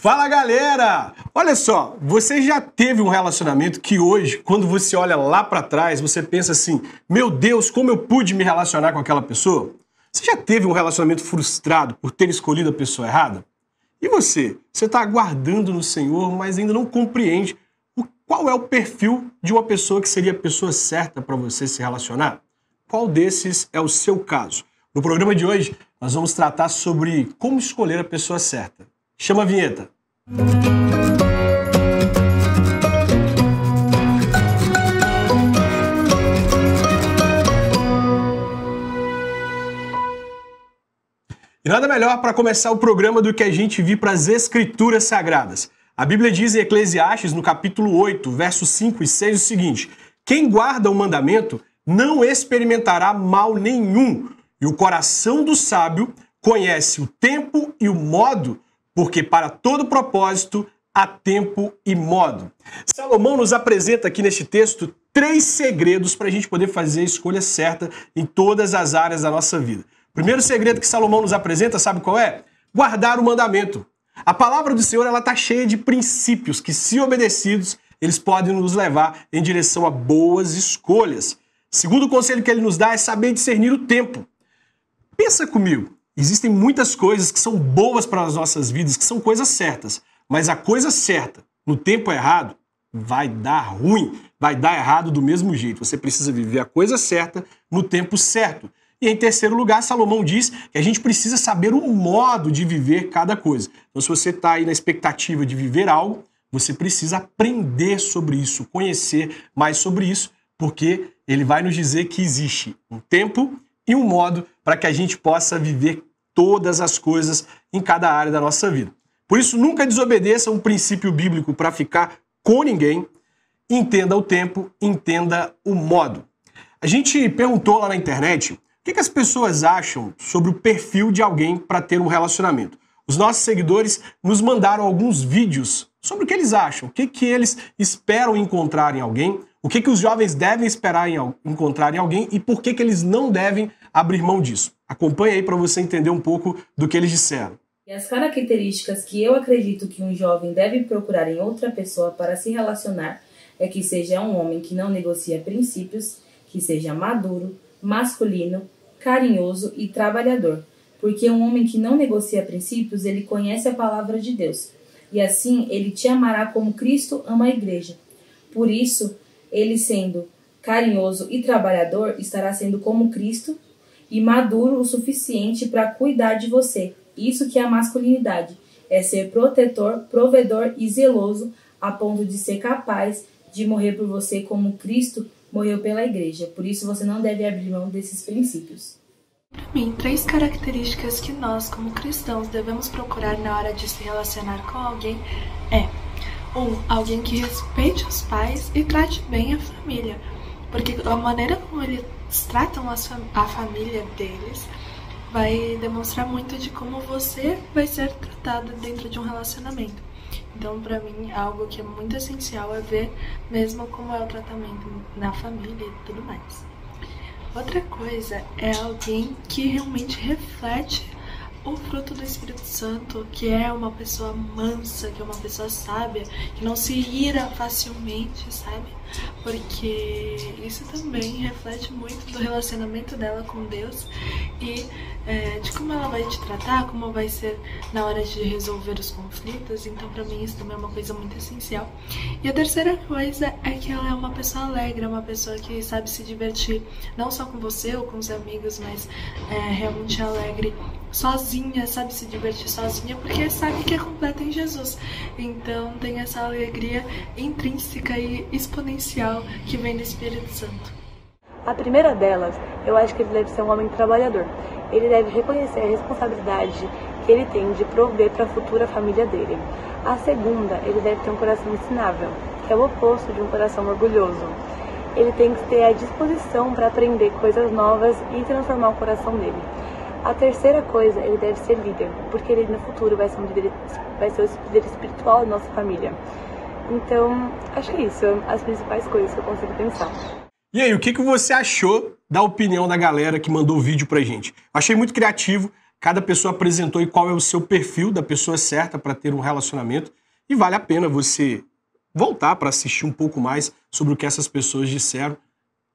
Fala galera! Olha só, você já teve um relacionamento que hoje, quando você olha lá para trás, você pensa assim: meu Deus, como eu pude me relacionar com aquela pessoa? Você já teve um relacionamento frustrado por ter escolhido a pessoa errada? E você? Você está aguardando no Senhor, mas ainda não compreende o, qual é o perfil de uma pessoa que seria a pessoa certa para você se relacionar? Qual desses é o seu caso? No programa de hoje, nós vamos tratar sobre como escolher a pessoa certa. Chama a vinheta. E nada melhor para começar o programa do que a gente vir para as Escrituras Sagradas. A Bíblia diz em Eclesiastes, no capítulo 8, versos 5 e 6, o seguinte: Quem guarda o mandamento não experimentará mal nenhum, e o coração do sábio conhece o tempo e o modo porque para todo propósito há tempo e modo. Salomão nos apresenta aqui neste texto três segredos para a gente poder fazer a escolha certa em todas as áreas da nossa vida. primeiro segredo que Salomão nos apresenta, sabe qual é? Guardar o mandamento. A palavra do Senhor ela está cheia de princípios que, se obedecidos, eles podem nos levar em direção a boas escolhas. Segundo conselho que ele nos dá é saber discernir o tempo. Pensa comigo, Existem muitas coisas que são boas para as nossas vidas, que são coisas certas, mas a coisa certa no tempo errado vai dar ruim, vai dar errado do mesmo jeito. Você precisa viver a coisa certa no tempo certo. E em terceiro lugar, Salomão diz que a gente precisa saber o modo de viver cada coisa. Então, se você está aí na expectativa de viver algo, você precisa aprender sobre isso, conhecer mais sobre isso, porque ele vai nos dizer que existe um tempo e um modo para que a gente possa viver todas as coisas em cada área da nossa vida. Por isso, nunca desobedeça um princípio bíblico para ficar com ninguém. Entenda o tempo, entenda o modo. A gente perguntou lá na internet o que, que as pessoas acham sobre o perfil de alguém para ter um relacionamento. Os nossos seguidores nos mandaram alguns vídeos sobre o que eles acham, o que, que eles esperam encontrar em alguém, o que, que os jovens devem esperar em, encontrar em alguém e por que, que eles não devem abrir mão disso. Acompanhe aí para você entender um pouco do que eles disseram. E as características que eu acredito que um jovem deve procurar em outra pessoa para se relacionar é que seja um homem que não negocia princípios, que seja maduro, masculino, carinhoso e trabalhador. Porque um homem que não negocia princípios, ele conhece a palavra de Deus. E assim ele te amará como Cristo ama a igreja. Por isso, ele sendo carinhoso e trabalhador, estará sendo como Cristo e maduro o suficiente para cuidar de você. Isso que é a masculinidade. É ser protetor, provedor e zeloso a ponto de ser capaz de morrer por você como Cristo morreu pela igreja. Por isso você não deve abrir mão desses princípios. Para mim, três características que nós, como cristãos, devemos procurar na hora de se relacionar com alguém é: um, alguém que respeite os pais e trate bem a família, porque a maneira como ele tratam a família deles vai demonstrar muito de como você vai ser tratado dentro de um relacionamento. Então, para mim, algo que é muito essencial é ver mesmo como é o tratamento na família e tudo mais. Outra coisa é alguém que realmente reflete o fruto do Espírito Santo, que é uma pessoa mansa, que é uma pessoa sábia, que não se ira facilmente, sabe? Porque isso também reflete muito do relacionamento dela com Deus e é, de como ela vai te tratar, como vai ser na hora de resolver os conflitos. Então, para mim, isso também é uma coisa muito essencial. E a terceira coisa é que ela é uma pessoa alegre, uma pessoa que sabe se divertir, não só com você ou com os amigos, mas é, realmente alegre sozinha, sabe? Se divertir sozinha, porque sabe que é completa em Jesus. Então tem essa alegria intrínseca e exponencial que vem do Espírito Santo. A primeira delas, eu acho que ele deve ser um homem trabalhador. Ele deve reconhecer a responsabilidade que ele tem de prover para a futura família dele. A segunda, ele deve ter um coração ensinável, que é o oposto de um coração orgulhoso. Ele tem que ter a disposição para aprender coisas novas e transformar o coração dele. A terceira coisa, ele deve ser líder, porque ele no futuro vai ser, um líder, vai ser o líder espiritual da nossa família. Então, acho que é isso, as principais coisas que eu consigo pensar. E aí, o que, que você achou da opinião da galera que mandou o vídeo pra gente? Achei muito criativo, cada pessoa apresentou e qual é o seu perfil da pessoa certa para ter um relacionamento, e vale a pena você voltar para assistir um pouco mais sobre o que essas pessoas disseram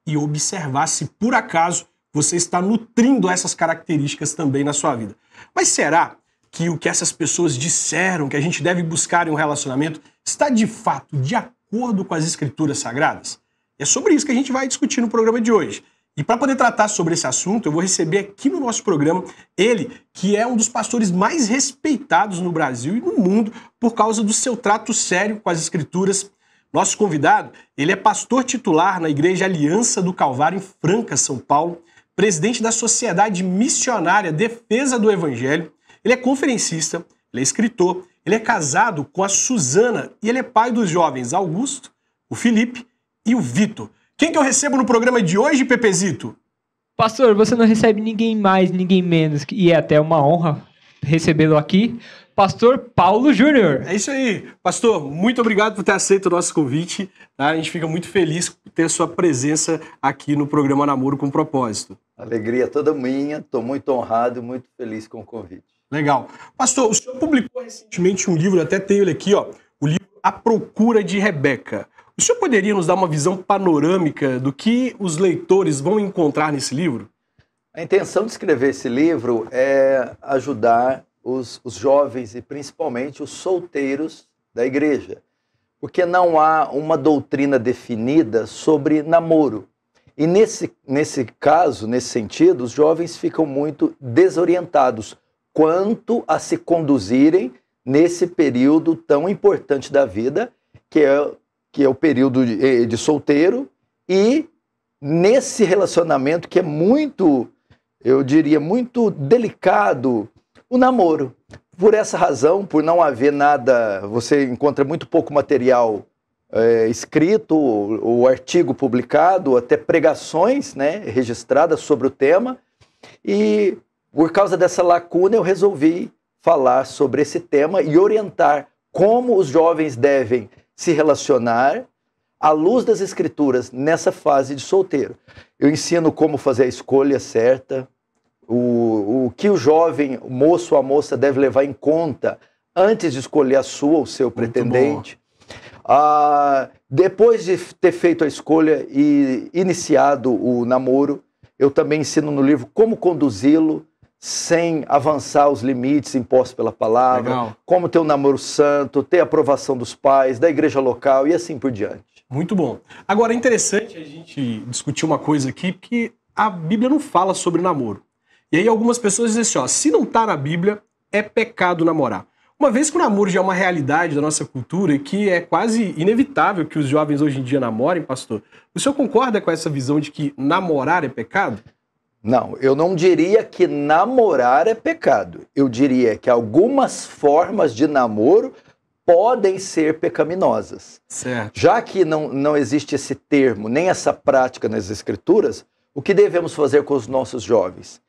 e observar se por acaso você está nutrindo essas características também na sua vida. Mas será que o que essas pessoas disseram que a gente deve buscar em um relacionamento está de fato de acordo com as escrituras sagradas? É sobre isso que a gente vai discutir no programa de hoje. E para poder tratar sobre esse assunto, eu vou receber aqui no nosso programa ele, que é um dos pastores mais respeitados no Brasil e no mundo por causa do seu trato sério com as escrituras. Nosso convidado, ele é pastor titular na Igreja Aliança do Calvário em Franca, São Paulo presidente da Sociedade Missionária Defesa do Evangelho. Ele é conferencista, ele é escritor, ele é casado com a Suzana e ele é pai dos jovens Augusto, o Felipe e o Vitor. Quem que eu recebo no programa de hoje, Pepezito? Pastor, você não recebe ninguém mais, ninguém menos, e é até uma honra recebê-lo aqui, Pastor Paulo Júnior. É isso aí. Pastor, muito obrigado por ter aceito o nosso convite. Tá? A gente fica muito feliz por ter sua presença aqui no programa Namoro com Propósito. Alegria toda minha, estou muito honrado e muito feliz com o convite. Legal. Pastor, o senhor publicou recentemente um livro, até tenho ele aqui, ó, o livro A Procura de Rebeca. O senhor poderia nos dar uma visão panorâmica do que os leitores vão encontrar nesse livro? A intenção de escrever esse livro é ajudar os, os jovens e principalmente os solteiros da igreja, porque não há uma doutrina definida sobre namoro. E nesse, nesse caso, nesse sentido, os jovens ficam muito desorientados quanto a se conduzirem nesse período tão importante da vida, que é, que é o período de, eh, de solteiro, e nesse relacionamento que é muito, eu diria, muito delicado, o namoro. Por essa razão, por não haver nada, você encontra muito pouco material é, escrito, o, o artigo publicado, até pregações né, registradas sobre o tema. E por causa dessa lacuna, eu resolvi falar sobre esse tema e orientar como os jovens devem se relacionar à luz das escrituras nessa fase de solteiro. Eu ensino como fazer a escolha certa, o, o que o jovem, o moço ou a moça deve levar em conta antes de escolher a sua ou seu Muito pretendente. Bom. Ah, depois de ter feito a escolha e iniciado o namoro, eu também ensino no livro como conduzi-lo sem avançar os limites impostos pela palavra, Legal. como ter um namoro santo, ter a aprovação dos pais, da igreja local e assim por diante. Muito bom. Agora é interessante a gente discutir uma coisa aqui, porque a Bíblia não fala sobre namoro. E aí algumas pessoas dizem assim, ó, se não está na Bíblia, é pecado namorar. Uma vez que o namoro já é uma realidade da nossa cultura que é quase inevitável que os jovens hoje em dia namorem, pastor, o senhor concorda com essa visão de que namorar é pecado? Não, eu não diria que namorar é pecado. Eu diria que algumas formas de namoro podem ser pecaminosas. Certo. Já que não, não existe esse termo, nem essa prática nas escrituras, o que devemos fazer com os nossos jovens?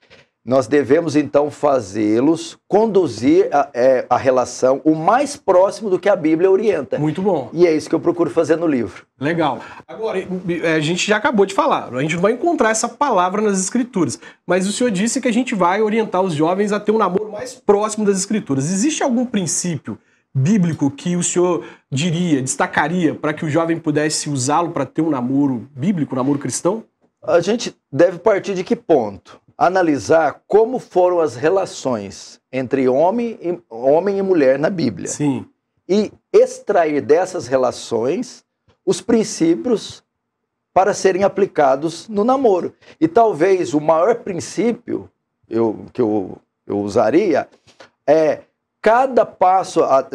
nós devemos então fazê-los conduzir a, é, a, relação o mais próximo do que a Bíblia orienta. Muito bom. E é isso que eu procuro fazer no livro. Legal. Agora, é, a gente já acabou de falar, a gente não vai encontrar essa palavra nas Escrituras, mas o senhor disse que a gente vai orientar os jovens a ter um namoro mais próximo das Escrituras. Existe algum princípio bíblico que o senhor diria, destacaria, para que o jovem pudesse usá-lo para ter um namoro bíblico, um namoro cristão? A gente deve partir de que ponto? analisar como foram as relações entre homem e, homem e mulher na Bíblia. Sim. E extrair dessas relações os princípios para serem aplicados no namoro. E talvez o maior princípio eu, que eu, eu usaria é cada passo a,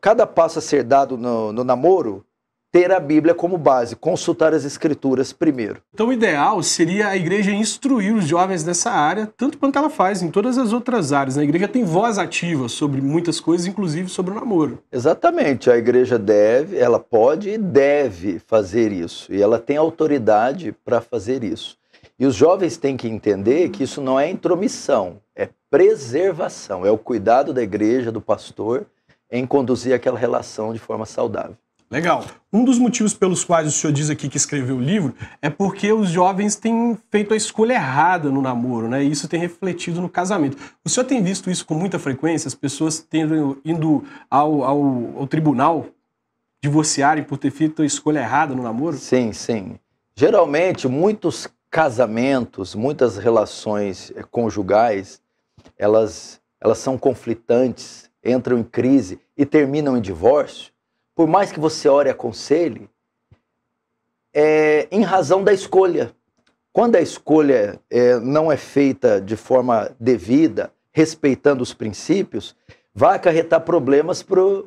cada passo a ser dado no, no namoro ter a Bíblia como base, consultar as Escrituras primeiro. Então, o ideal seria a igreja instruir os jovens nessa área, tanto quanto ela faz em todas as outras áreas. Né? A igreja tem voz ativa sobre muitas coisas, inclusive sobre o namoro. Exatamente. A igreja deve, ela pode e deve fazer isso. E ela tem autoridade para fazer isso. E os jovens têm que entender que isso não é intromissão, é preservação, é o cuidado da igreja, do pastor, em conduzir aquela relação de forma saudável. Legal. Um dos motivos pelos quais o senhor diz aqui que escreveu o livro é porque os jovens têm feito a escolha errada no namoro, né? E isso tem refletido no casamento. O senhor tem visto isso com muita frequência, as pessoas tendo, indo ao, ao, ao tribunal divorciarem por ter feito a escolha errada no namoro? Sim, sim. Geralmente, muitos casamentos, muitas relações eh, conjugais, elas, elas são conflitantes, entram em crise e terminam em divórcio por mais que você ore e aconselhe, é em razão da escolha. Quando a escolha é, não é feita de forma devida, respeitando os princípios, vai acarretar problemas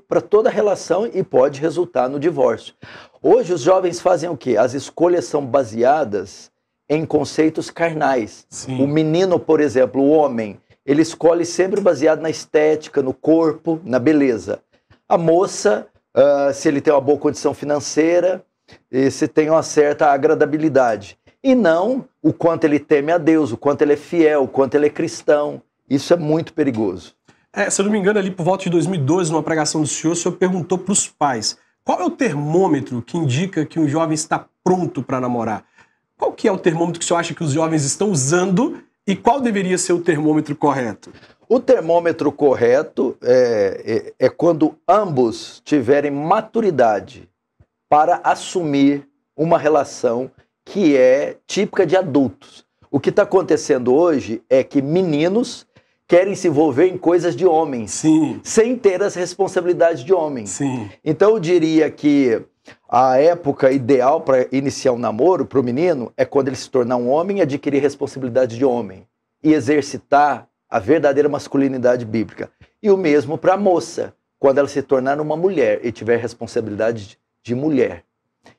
para toda a relação e pode resultar no divórcio. Hoje os jovens fazem o quê? As escolhas são baseadas em conceitos carnais. Sim. O menino, por exemplo, o homem, ele escolhe sempre baseado na estética, no corpo, na beleza. A moça, uh, se ele tem uma boa condição financeira e se tem uma certa agradabilidade. E não o quanto ele teme a Deus, o quanto ele é fiel, o quanto ele é cristão. Isso é muito perigoso. É, se eu não me engano, ali por volta de 2012, numa pregação do senhor, o senhor perguntou para os pais qual é o termômetro que indica que um jovem está pronto para namorar? Qual que é o termômetro que o senhor acha que os jovens estão usando e qual deveria ser o termômetro correto? O termômetro correto é, é, é quando ambos tiverem maturidade para assumir uma relação que é típica de adultos. O que está acontecendo hoje é que meninos querem se envolver em coisas de homens, Sim. sem ter as responsabilidades de homem. Sim. Então eu diria que a época ideal para iniciar um namoro para o menino é quando ele se tornar um homem e adquirir responsabilidade de homem e exercitar a verdadeira masculinidade bíblica. E o mesmo para a moça, quando ela se tornar uma mulher e tiver responsabilidade de mulher.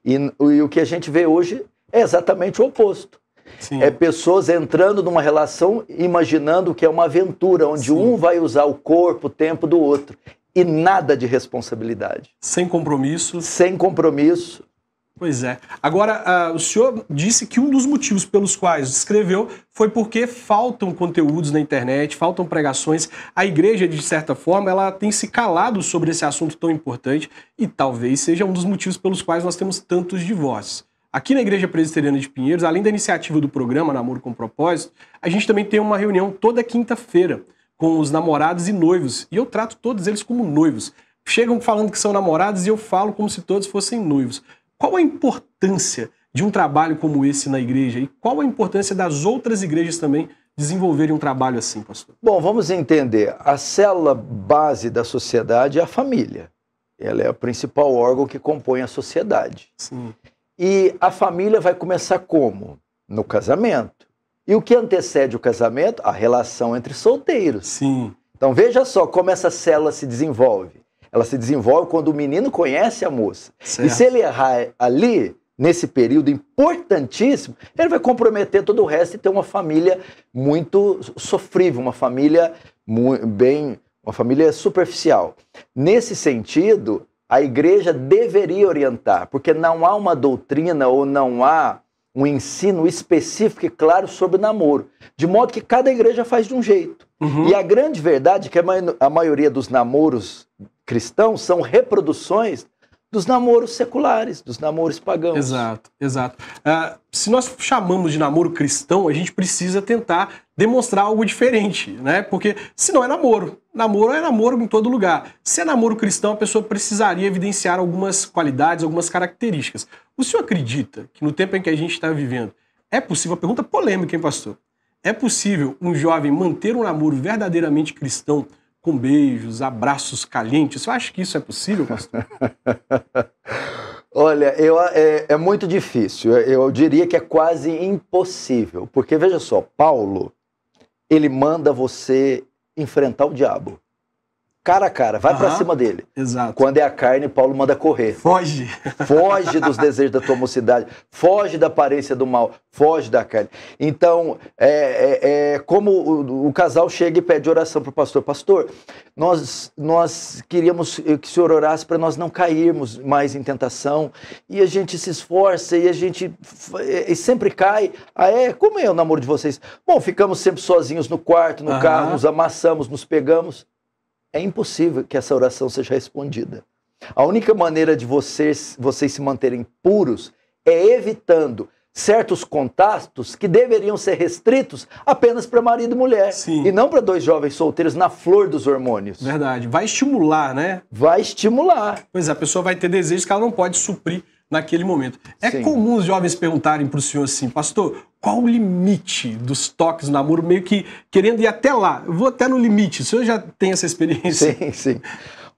E, e o que a gente vê hoje é exatamente o oposto. Sim. É pessoas entrando numa relação imaginando que é uma aventura, onde Sim. um vai usar o corpo, o tempo do outro. E nada de responsabilidade. Sem compromisso. Sem compromisso. Pois é. Agora, uh, o senhor disse que um dos motivos pelos quais escreveu foi porque faltam conteúdos na internet, faltam pregações. A igreja, de certa forma, ela tem se calado sobre esse assunto tão importante e talvez seja um dos motivos pelos quais nós temos tantos divórcios. Aqui na Igreja Presbiteriana de Pinheiros, além da iniciativa do programa Namoro com Propósito, a gente também tem uma reunião toda quinta-feira com os namorados e noivos. E eu trato todos eles como noivos. Chegam falando que são namorados e eu falo como se todos fossem noivos. Qual a importância de um trabalho como esse na igreja e qual a importância das outras igrejas também desenvolverem um trabalho assim, pastor? Bom, vamos entender. A célula base da sociedade é a família. Ela é o principal órgão que compõe a sociedade. Sim. E a família vai começar como? No casamento. E o que antecede o casamento? A relação entre solteiros. Sim. Então veja só como essa célula se desenvolve ela se desenvolve quando o menino conhece a moça. Certo. E se ele errar ali, nesse período importantíssimo, ele vai comprometer todo o resto e ter uma família muito sofrível, uma família bem, uma família superficial. Nesse sentido, a igreja deveria orientar, porque não há uma doutrina ou não há um ensino específico e claro sobre namoro, de modo que cada igreja faz de um jeito. Uhum. E a grande verdade é que a maioria dos namoros cristãos são reproduções dos namoros seculares, dos namoros pagãos. Exato, exato. Uh, se nós chamamos de namoro cristão, a gente precisa tentar demonstrar algo diferente, né? Porque se não é namoro, namoro é namoro em todo lugar. Se é namoro cristão, a pessoa precisaria evidenciar algumas qualidades, algumas características. O senhor acredita que no tempo em que a gente está vivendo é possível, pergunta polêmica, hein, pastor? É possível um jovem manter um namoro verdadeiramente cristão com beijos, abraços calientes? Você acha que isso é possível, pastor? Olha, eu, é, é, muito difícil. Eu diria que é quase impossível. Porque, veja só, Paulo, ele manda você enfrentar o diabo cara a cara, vai uhum. para cima dele. Exato. Quando é a carne, Paulo manda correr. Foge. Foge dos desejos da tua mocidade, foge da aparência do mal, foge da carne. Então, é, é, é como o, o, casal chega e pede oração para o pastor: Pastor, nós, nós queríamos que o senhor orasse para nós não cairmos mais em tentação. E a gente se esforça e a gente é, e sempre cai. Ah, é? Como é o namoro de vocês? Bom, ficamos sempre sozinhos no quarto, no carro, nos amassamos, nos pegamos é impossível que essa oração seja respondida. A única maneira de vocês, vocês se manterem puros é evitando certos contatos que deveriam ser restritos apenas para marido e mulher Sim. e não para dois jovens solteiros na flor dos hormônios. Verdade, vai estimular, né? Vai estimular. Pois é, a pessoa vai ter desejos que ela não pode suprir naquele momento. É Sim. comum os jovens perguntarem para o senhor assim, pastor, qual o limite dos toques no namoro, meio que querendo ir até lá. Eu vou até no limite. O senhor já tem essa experiência? Sim, sim.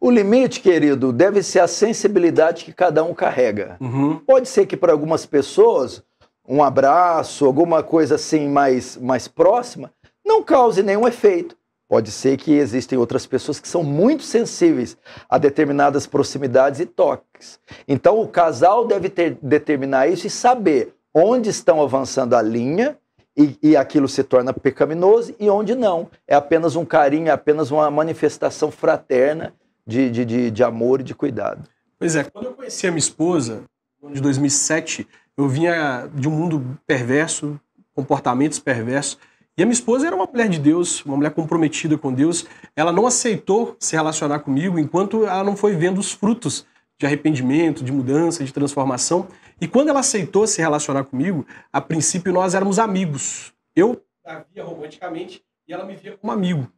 O limite, querido, deve ser a sensibilidade que cada um carrega. Uhum. Pode ser que para algumas pessoas, um abraço, alguma coisa assim mais, mais próxima, não cause nenhum efeito. Pode ser que existem outras pessoas que são muito sensíveis a determinadas proximidades e toques. Então, o casal deve ter, determinar isso e saber onde estão avançando a linha e, e, aquilo se torna pecaminoso e onde não. É apenas um carinho, é apenas uma manifestação fraterna de, de, de, de amor e de cuidado. Pois é, quando eu conheci a minha esposa, no ano de 2007, eu vinha de um mundo perverso, comportamentos perversos e a minha esposa era uma mulher de Deus, uma mulher comprometida com Deus. Ela não aceitou se relacionar comigo enquanto ela não foi vendo os frutos de arrependimento, de mudança, de transformação. E quando ela aceitou se relacionar comigo, a princípio nós éramos amigos. Eu a via romanticamente e ela me via como amigo.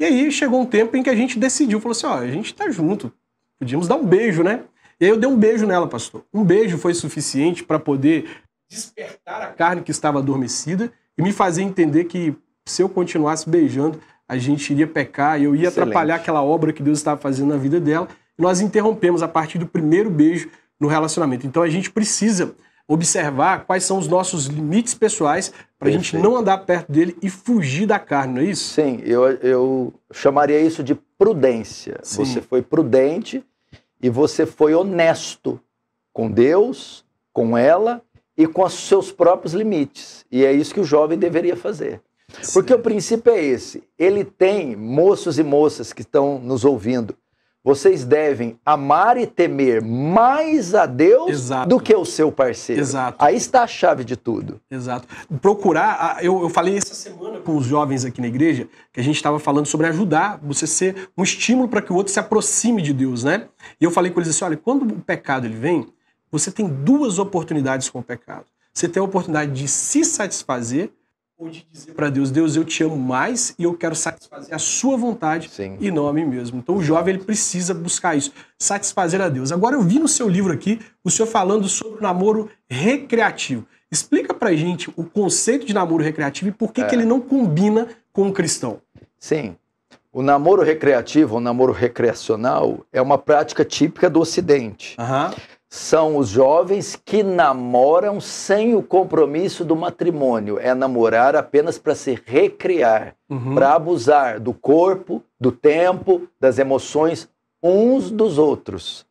E aí chegou um tempo em que a gente decidiu, falou assim, ó, a gente tá junto, podíamos dar um beijo, né? E aí eu dei um beijo nela, pastor. Um beijo foi suficiente para poder despertar a carne que estava adormecida e me fazia entender que se eu continuasse beijando, a gente iria pecar, eu ia Excelente. atrapalhar aquela obra que Deus estava fazendo na vida dela. nós interrompemos a partir do primeiro beijo no relacionamento. Então a gente precisa observar quais são os nossos limites pessoais para a gente não andar perto dele e fugir da carne, não é isso? Sim, eu, eu chamaria isso de prudência. Sim. Você foi prudente e você foi honesto com Deus, com ela e com os seus próprios limites. E é isso que o jovem deveria fazer. Sim. Porque o princípio é esse. Ele tem, moços e moças que estão nos ouvindo, vocês devem amar e temer mais a Deus Exato. do que o seu parceiro. Exato. Aí está a chave de tudo. Exato. Procurar, eu, eu falei essa semana com os jovens aqui na igreja, que a gente estava falando sobre ajudar, você ser um estímulo para que o outro se aproxime de Deus, né? E eu falei com eles assim, olha, quando o pecado ele vem, você tem duas oportunidades com o pecado. Você tem a oportunidade de se satisfazer ou de dizer para Deus: Deus, eu te amo mais e eu quero satisfazer a sua vontade Sim. e não a mim mesmo. Então o jovem ele precisa buscar isso, satisfazer a Deus. Agora eu vi no seu livro aqui o senhor falando sobre o namoro recreativo. Explica a gente o conceito de namoro recreativo e por que, é. que ele não combina com o cristão. Sim. O namoro recreativo, o namoro recreacional, é uma prática típica do Ocidente. Uhum são os jovens que namoram sem o compromisso do matrimônio. É namorar apenas para se recriar, uhum. para abusar do corpo, do tempo, das emoções uns dos outros.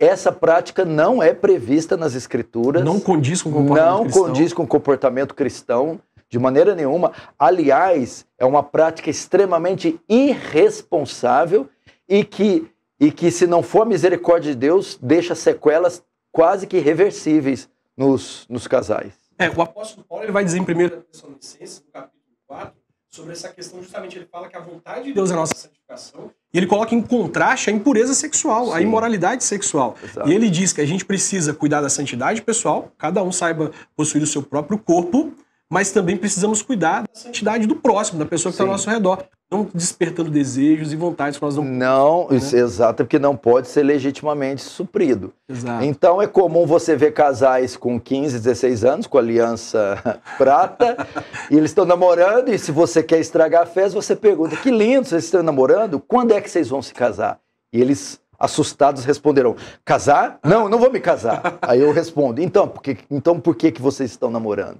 Essa prática não é prevista nas escrituras. Não condiz com o comportamento não cristão. Não condiz com o comportamento cristão de maneira nenhuma. Aliás, é uma prática extremamente irresponsável e que e que, se não for a misericórdia de Deus, deixa sequelas quase que reversíveis nos, nos casais. É, o apóstolo Paulo ele vai dizer em 1 Tessalonicenses, no capítulo 4, sobre essa questão, justamente ele fala que a vontade de Deus é a nossa santificação, e ele coloca em contraste a impureza sexual, Sim. a imoralidade sexual. Exato. E ele diz que a gente precisa cuidar da santidade pessoal, cada um saiba possuir o seu próprio corpo, mas também precisamos cuidar da santidade do próximo, da pessoa que está ao nosso redor. Não despertando desejos e vontades que nós não. Não, né? isso, né? exato, é porque não pode ser legitimamente suprido. Exato. Então é comum você ver casais com 15, 16 anos, com aliança prata, e eles estão namorando, e se você quer estragar a festa, você pergunta: que lindo, vocês estão namorando? Quando é que vocês vão se casar? E eles assustados responderão: casar? Não, não vou me casar. Aí eu respondo: então, por então por que, que vocês estão namorando?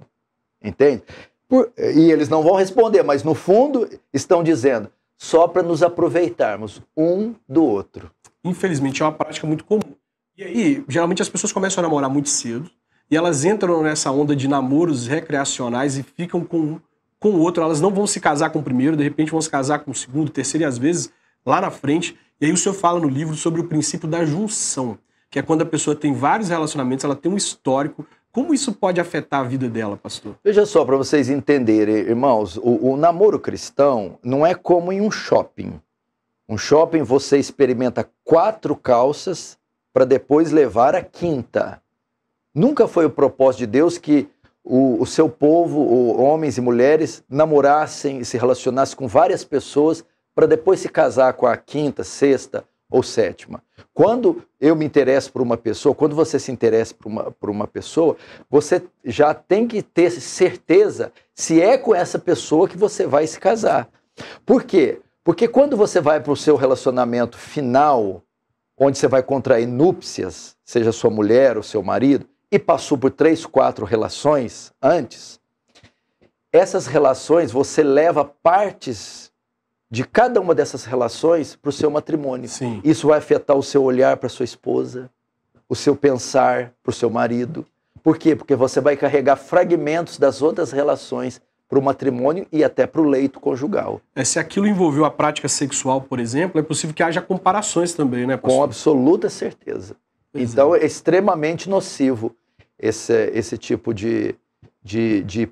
Entende? Por, e eles não vão responder, mas no fundo estão dizendo só para nos aproveitarmos um do outro. Infelizmente, é uma prática muito comum. E aí, geralmente as pessoas começam a namorar muito cedo e elas entram nessa onda de namoros recreacionais e ficam com, com o outro. Elas não vão se casar com o primeiro, de repente vão se casar com o segundo, terceiro e às vezes lá na frente. E aí o senhor fala no livro sobre o princípio da junção, que é quando a pessoa tem vários relacionamentos, ela tem um histórico, como isso pode afetar a vida dela, pastor? Veja só, para vocês entenderem, irmãos, o, o, namoro cristão não é como em um shopping. Um shopping você experimenta quatro calças para depois levar a quinta. Nunca foi o propósito de Deus que o, o seu povo, o, homens e mulheres, namorassem e se relacionassem com várias pessoas para depois se casar com a quinta, sexta, ou sétima. Quando eu me interesso por uma pessoa, quando você se interessa por uma, por uma pessoa, você já tem que ter certeza se é com essa pessoa que você vai se casar. Por quê? Porque quando você vai para o seu relacionamento final, onde você vai contrair núpcias, seja sua mulher ou seu marido, e passou por três, quatro relações antes, essas relações você leva partes de cada uma dessas relações para o seu matrimônio. Sim. Isso vai afetar o seu olhar para sua esposa, o seu pensar para o seu marido. Por quê? Porque você vai carregar fragmentos das outras relações para o matrimônio e até para o leito conjugal. É, se aquilo envolveu a prática sexual, por exemplo, é possível que haja comparações também, né? Com absoluta certeza. Pois então é. é. extremamente nocivo esse, esse tipo de, de, de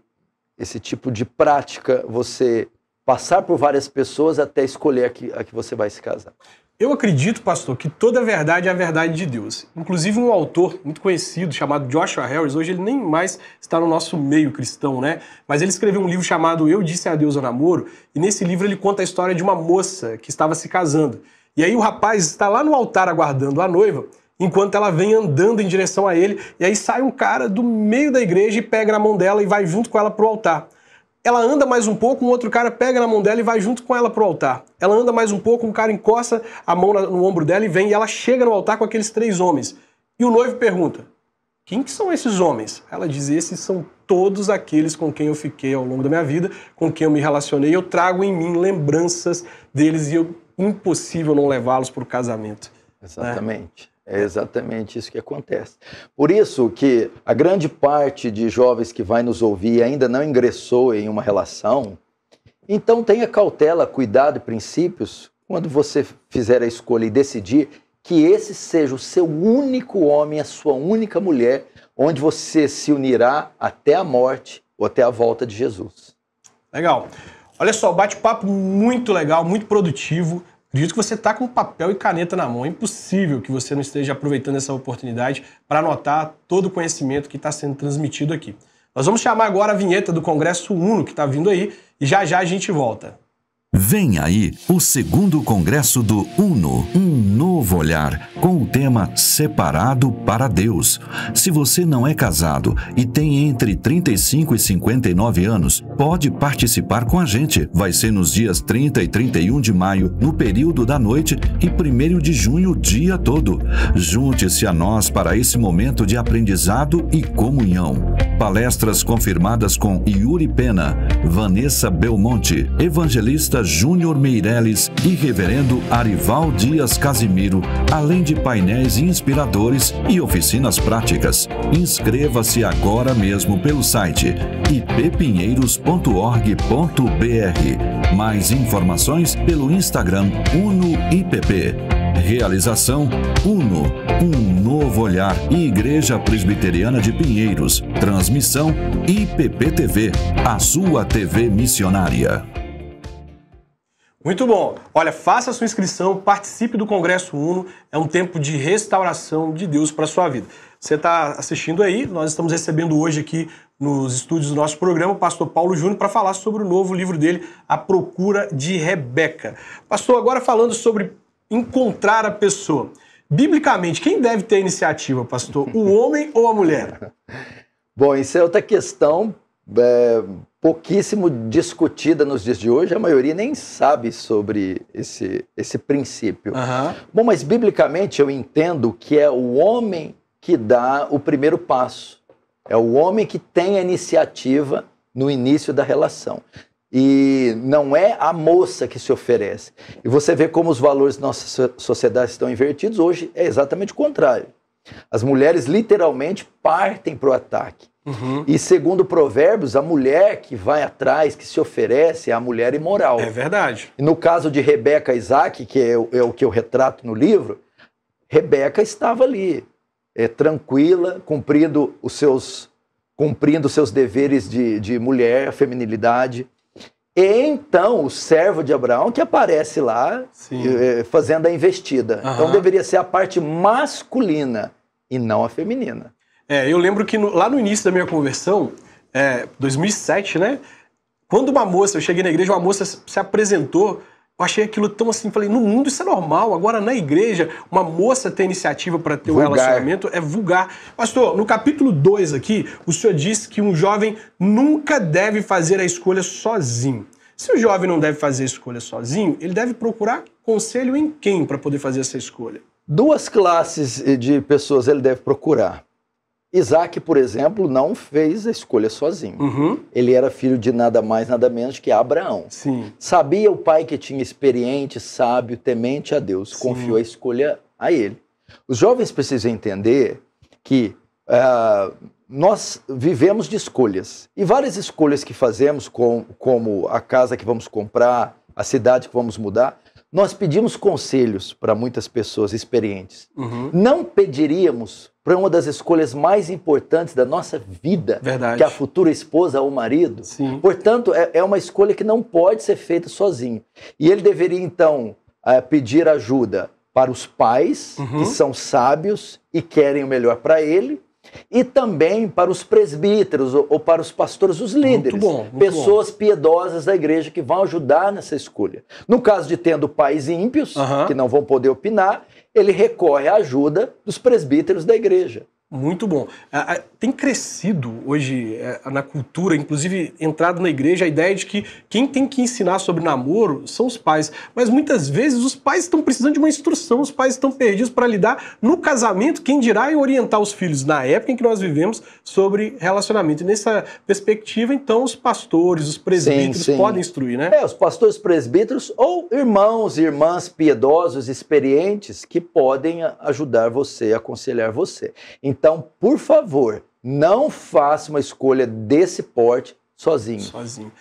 esse tipo de prática você passar por várias pessoas até escolher a que, a que você vai se casar. Eu acredito, pastor, que toda verdade é a verdade de Deus. Inclusive, um autor muito conhecido chamado Joshua Harris, hoje ele nem mais está no nosso meio cristão, né? Mas ele escreveu um livro chamado Eu Disse Deus ao Namoro, e nesse livro ele conta a história de uma moça que estava se casando. E aí o rapaz está lá no altar aguardando a noiva, enquanto ela vem andando em direção a ele, e aí sai um cara do meio da igreja e pega na mão dela e vai junto com ela para o altar. Ela anda mais um pouco, um outro cara pega na mão dela e vai junto com ela pro altar. Ela anda mais um pouco, um cara encosta a mão no ombro dela e vem, e ela chega no altar com aqueles três homens. E o noivo pergunta: Quem que são esses homens? Ela diz: Esses são todos aqueles com quem eu fiquei ao longo da minha vida, com quem eu me relacionei. Eu trago em mim lembranças deles e eu impossível não levá-los para o casamento. Né? Exatamente. Né? É exatamente isso que acontece. Por isso que a grande parte de jovens que vai nos ouvir ainda não ingressou em uma relação, então tenha cautela, cuidado e princípios quando você fizer a escolha e decidir que esse seja o seu único homem, a sua única mulher, onde você se unirá até a morte ou até a volta de Jesus. Legal. Olha só, bate-papo muito legal, muito produtivo. Do jeito que você está com papel e caneta na mão, é impossível que você não esteja aproveitando essa oportunidade para anotar todo o conhecimento que está sendo transmitido aqui. Nós vamos chamar agora a vinheta do Congresso Uno que está vindo aí e já já a gente volta. Vem aí o segundo congresso do Uno, um novo olhar, com o tema Separado para Deus. Se você não é casado e tem entre 35 e 59 anos, pode participar com a gente. Vai ser nos dias 30 e 31 de maio, no período da noite, e 1 de junho, o dia todo. Junte-se a nós para esse momento de aprendizado e comunhão. Palestras confirmadas com Yuri Pena, Vanessa Belmonte, Evangelista Júnior Meireles e Reverendo Arival Dias Casimiro, além de painéis inspiradores e oficinas práticas. Inscreva-se agora mesmo pelo site ippinheiros.org.br. Mais informações pelo Instagram UnoIPP. Realização Uno, um novo olhar Igreja Presbiteriana de Pinheiros. Transmissão IPPTV, a sua TV missionária. Muito bom. Olha, faça sua inscrição, participe do Congresso Uno. É um tempo de restauração de Deus para sua vida. Você está assistindo aí, nós estamos recebendo hoje aqui nos estúdios do nosso programa o pastor Paulo Júnior para falar sobre o novo livro dele, A Procura de Rebeca. Pastor, agora falando sobre encontrar a pessoa. Biblicamente, quem deve ter iniciativa, pastor? O homem ou a mulher? Bom, isso é outra questão é, pouquíssimo discutida nos dias de hoje. A maioria nem sabe sobre esse, esse princípio. Uhum. Bom, mas biblicamente eu entendo que é o homem que dá o primeiro passo. É o homem que tem a iniciativa no início da relação e não é a moça que se oferece. E você vê como os valores da nossa sociedade estão invertidos, hoje é exatamente o contrário. As mulheres literalmente partem para o ataque. Uhum. E segundo Provérbios, a mulher que vai atrás, que se oferece, é a mulher imoral. É verdade. E no caso de Rebeca Isaac, que é o, é o que eu retrato no livro, Rebeca estava ali, é, tranquila, cumprindo os seus, cumprindo seus deveres de, de mulher, a feminilidade então o servo de Abraão que aparece lá Sim. Eh, fazendo a investida. Uhum. Então deveria ser a parte masculina e não a feminina. É, eu lembro que no, lá no início da minha conversão, é, 2007, né? Quando uma moça, eu cheguei na igreja, uma moça se apresentou eu achei aquilo tão assim, falei, no mundo isso é normal. Agora, na igreja, uma moça ter iniciativa para ter vulgar. um relacionamento é vulgar. Pastor, no capítulo 2 aqui, o senhor diz que um jovem nunca deve fazer a escolha sozinho. Se o jovem não deve fazer a escolha sozinho, ele deve procurar conselho em quem para poder fazer essa escolha? Duas classes eh, de pessoas ele deve procurar. Isaac, por exemplo, não fez a escolha sozinho. Uhum. Ele era filho de nada mais, nada menos que Abraão. Sim. Sabia o pai que tinha experiente, sábio, temente a Deus, Sim. confiou a escolha a ele. Os jovens precisam entender que uh, nós vivemos de escolhas. E várias escolhas que fazemos, com, como a casa que vamos comprar, a cidade que vamos mudar, nós pedimos conselhos para muitas pessoas experientes. Uhum. Não pediríamos para uma das escolhas mais importantes da nossa vida, Verdade. que é a futura esposa ou marido. Sim. Portanto, é, é, uma escolha que não pode ser feita sozinho. E ele deveria, então, é, pedir ajuda para os pais, uhum. que são sábios e querem o melhor para ele, e também para os presbíteros ou, ou, para os pastores, os líderes, muito bom, muito pessoas bom. piedosas da igreja que vão ajudar nessa escolha. No caso de tendo pais ímpios, uhum. que não vão poder opinar, ele recorre à ajuda dos presbíteros da igreja. Muito bom. Tem crescido hoje é, na cultura, inclusive entrado na igreja, a ideia de que quem tem que ensinar sobre namoro são os pais. Mas muitas vezes os pais estão precisando de uma instrução, os pais estão perdidos para lidar no casamento, quem dirá e orientar os filhos na época em que nós vivemos sobre relacionamento. E nessa perspectiva, então, os pastores, os presbíteros sim, sim. podem instruir, né? É, os pastores presbíteros ou irmãos e irmãs piedosos, experientes, que podem ajudar você, aconselhar você. Então, então, por favor, não faça uma escolha desse porte sozinho. Sozinho.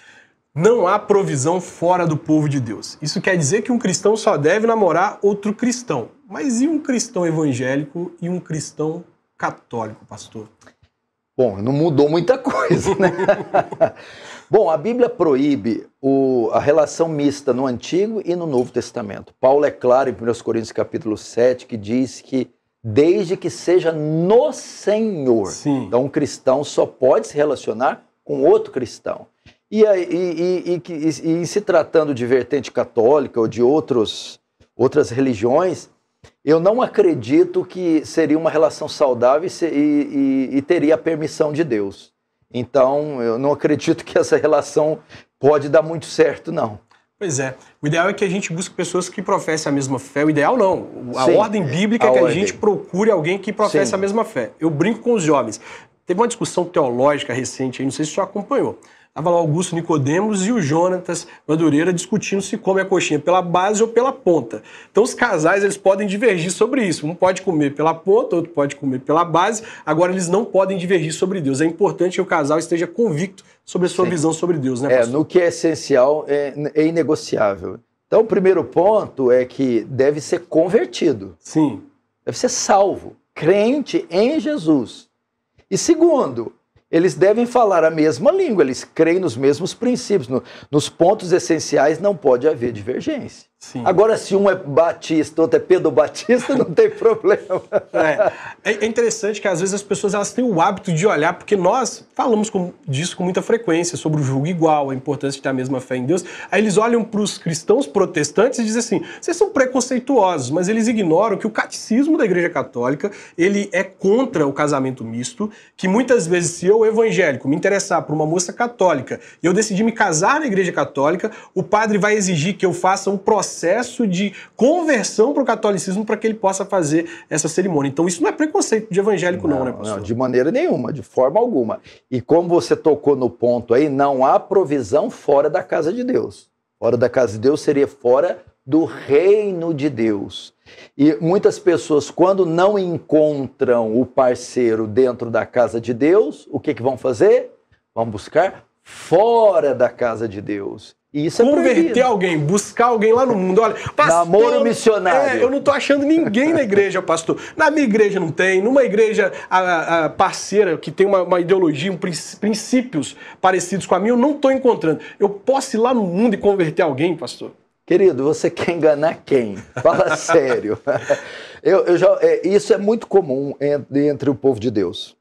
Não há provisão fora do povo de Deus. Isso quer dizer que um cristão só deve namorar outro cristão. Mas e um cristão evangélico e um cristão católico, pastor? Bom, não mudou muita coisa, né? Bom, a Bíblia proíbe o, a relação mista no Antigo e no Novo Testamento. Paulo é claro em 1 Coríntios capítulo 7 que diz que desde que seja no Senhor. Sim. Então, um cristão só pode se relacionar com outro cristão. E, e, e, e, e se tratando de vertente católica ou de outros, outras religiões, eu não acredito que seria uma relação saudável e teria a permissão de Deus. Então, eu não acredito que essa relação pode dar muito certo, não. Pois é. O ideal é que a gente busque pessoas que professem a mesma fé. O ideal não. A Sim, ordem bíblica a é que a gente procure alguém que professe Sim. a mesma fé. Eu brinco com os jovens. Teve uma discussão teológica recente aí, não sei se você acompanhou. Estava lá o Augusto Nicodemos e o Jonatas Madureira discutindo se come a coxinha pela base ou pela ponta. Então os casais eles podem divergir sobre isso. Um pode comer pela ponta, outro pode comer pela base. Agora eles não podem divergir sobre Deus. É importante que o casal esteja convicto sobre a sua Sim. visão sobre Deus, né, é, pastor? É, no que é essencial é, é inegociável. Então o primeiro ponto é que deve ser convertido. Sim. Deve ser salvo, crente em Jesus. E segundo, eles devem falar a mesma língua, eles creem nos mesmos princípios. No, nos pontos essenciais não pode haver divergência. Sim. Agora, se um é Batista, outro é Pedro Batista, não tem problema. É. é. é, interessante que às vezes as pessoas elas têm o hábito de olhar, porque nós falamos com, disso com muita frequência, sobre o julgo igual, a importância de ter a mesma fé em Deus. Aí eles olham para os cristãos protestantes e dizem assim: vocês são preconceituosos, mas eles ignoram que o catecismo da Igreja Católica ele é contra o casamento misto, que muitas vezes, se eu, evangélico, me interessar por uma moça católica e eu decidir me casar na Igreja Católica, o padre vai exigir que eu faça um processo processo de conversão para o catolicismo para que ele possa fazer essa cerimônia. Então, isso não é preconceito de evangélico, não, né, não né, pastor? Não, de maneira nenhuma, de forma alguma. E como você tocou no ponto aí, não há provisão fora da casa de Deus. Fora da casa de Deus seria fora do reino de Deus. E muitas pessoas, quando não encontram o parceiro dentro da casa de Deus, o que, que vão fazer? Vão buscar fora da casa de Deus. E isso é Converter é alguém, buscar alguém lá no mundo. Olha, pastor, Namoro missionário. É, eu não estou achando ninguém na igreja, pastor. Na minha igreja não tem. Numa igreja a, a parceira que tem uma, uma, ideologia, um princípios parecidos com a minha, eu não estou encontrando. Eu posso ir lá no mundo e converter alguém, pastor? Querido, você quer enganar quem? Fala sério. eu, eu já, é, isso é muito comum entre, entre o povo de Deus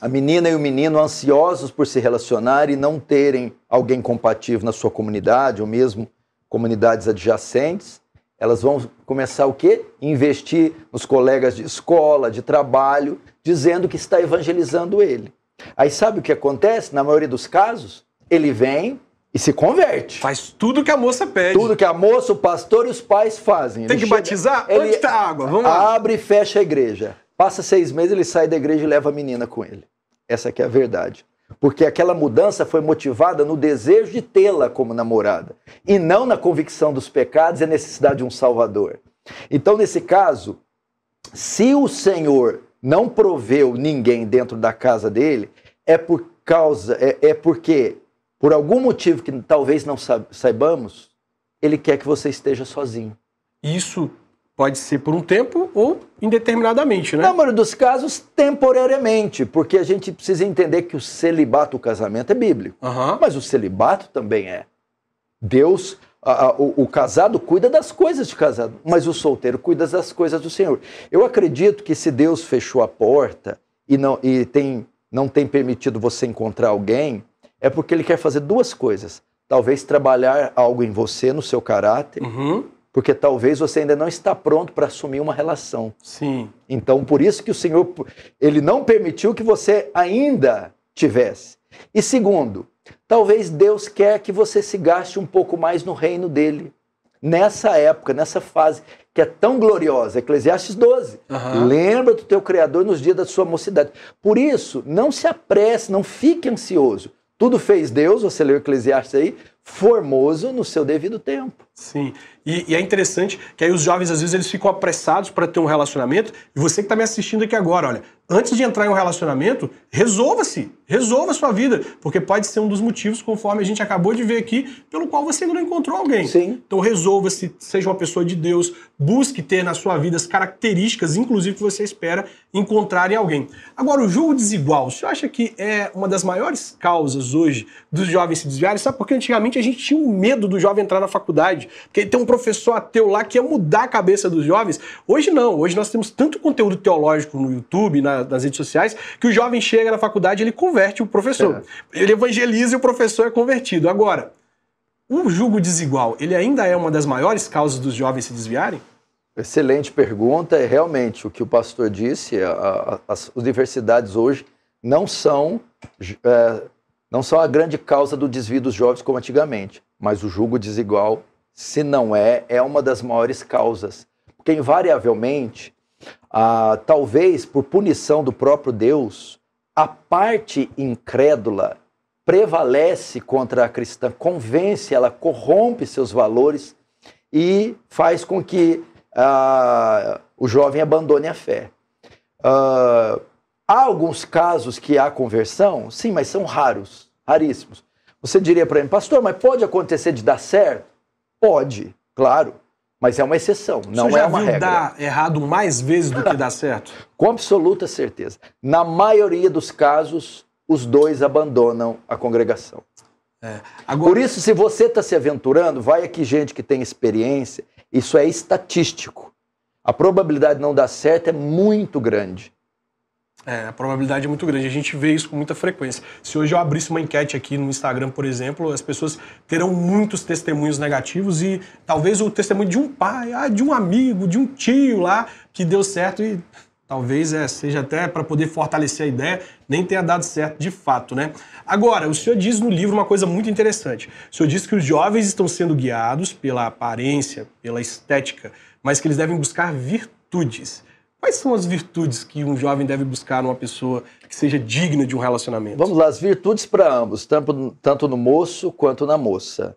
a menina e o menino ansiosos por se relacionar e não terem alguém compatível na sua comunidade ou mesmo comunidades adjacentes, elas vão começar o quê? Investir nos colegas de escola, de trabalho, dizendo que está evangelizando ele. Aí sabe o que acontece? Na maioria dos casos, ele vem e se converte. Faz tudo que a moça pede. Tudo que a moça, o pastor e os pais fazem. Tem ele que chega, batizar? Ele Onde está a água? Vamos lá. Abre e fecha a igreja. Passa seis meses, ele sai da igreja e leva a menina com ele. Essa aqui é a verdade. Porque aquela mudança foi motivada no desejo de tê-la como namorada e não na convicção dos pecados e a necessidade de um salvador. Então, nesse caso, se o Senhor não proveu ninguém dentro da casa dele, é por causa, é, é porque, por algum motivo que talvez não saibamos, ele quer que você esteja sozinho. Isso Pode ser por um tempo ou indeterminadamente, né? Na maioria dos casos, temporariamente, porque a gente precisa entender que o celibato, o casamento é bíblico. Uhum. Mas o celibato também é. Deus, a, a, o, o, casado cuida das coisas de casado, mas o solteiro cuida das coisas do Senhor. Eu acredito que se Deus fechou a porta e não, e tem, não tem permitido você encontrar alguém, é porque ele quer fazer duas coisas. Talvez trabalhar algo em você, no seu caráter. Uhum porque talvez você ainda não está pronto para assumir uma relação. Sim. Então, por isso que o Senhor, ele não permitiu que você ainda tivesse. E segundo, talvez Deus quer que você se gaste um pouco mais no reino dele. Nessa época, nessa fase que é tão gloriosa, Eclesiastes 12. Uhum. Lembra do teu Criador nos dias da sua mocidade. Por isso, não se apresse, não fique ansioso. Tudo fez Deus, você leu Eclesiastes aí, formoso no seu devido tempo. Sim. E, e, é interessante que aí os jovens, às vezes, eles ficam apressados para ter um relacionamento. E você que está me assistindo aqui agora, olha, antes de entrar em um relacionamento, resolva-se, resolva a sua vida, porque pode ser um dos motivos, conforme a gente acabou de ver aqui, pelo qual você não encontrou alguém. Sim. Então resolva-se, seja uma pessoa de Deus, busque ter na sua vida as características, inclusive que você espera encontrar em alguém. Agora, o jogo desigual, você acha que é uma das maiores causas hoje dos jovens se desviarem? Sabe porque antigamente a gente tinha um medo do jovem entrar na faculdade, porque tem um professor ateu lá que ia mudar a cabeça dos jovens. Hoje não, hoje nós temos tanto conteúdo teológico no YouTube, na das redes sociais, que o jovem chega na faculdade ele converte o professor. É. Ele evangeliza e o professor é convertido. Agora, o julgo desigual, ele ainda é uma das maiores causas dos jovens se desviarem? Excelente pergunta. É, realmente o que o pastor disse. A, a, as universidades hoje não são é, não são a grande causa do desvio dos jovens como antigamente, mas o julgo desigual, se não é, é uma das maiores causas, porque invariavelmente ah, talvez por punição do próprio Deus, a parte incrédula prevalece contra a cristã, convence ela, corrompe seus valores e faz com que ah, o jovem abandone a fé. Ah, há alguns casos que há conversão, sim, mas são raros, raríssimos. Você diria para mim, pastor, mas pode acontecer de dar certo? Pode, claro. Mas é uma exceção, não é uma regra. Você já viu dar errado mais vezes do que dá certo? Com absoluta certeza. Na maioria dos casos, os dois abandonam a congregação. É. Agora... Por isso, se você está se aventurando, vai aqui gente que tem experiência. Isso é estatístico. A probabilidade de não dar certo é muito grande. É, a probabilidade é muito grande. A gente vê isso com muita frequência. Se hoje eu abrisse uma enquete aqui no Instagram, por exemplo, as pessoas terão muitos testemunhos negativos e talvez o testemunho de um pai, ah, de um amigo, de um tio lá que deu certo e talvez é, seja até para poder fortalecer a ideia, nem tenha dado certo de fato, né? Agora, o senhor diz no livro uma coisa muito interessante. O senhor diz que os jovens estão sendo guiados pela aparência, pela estética, mas que eles devem buscar virtudes. Quais são as virtudes que um jovem deve buscar numa pessoa que seja digna de um relacionamento? Vamos lá, as virtudes para ambos, tanto, tanto no moço quanto na moça.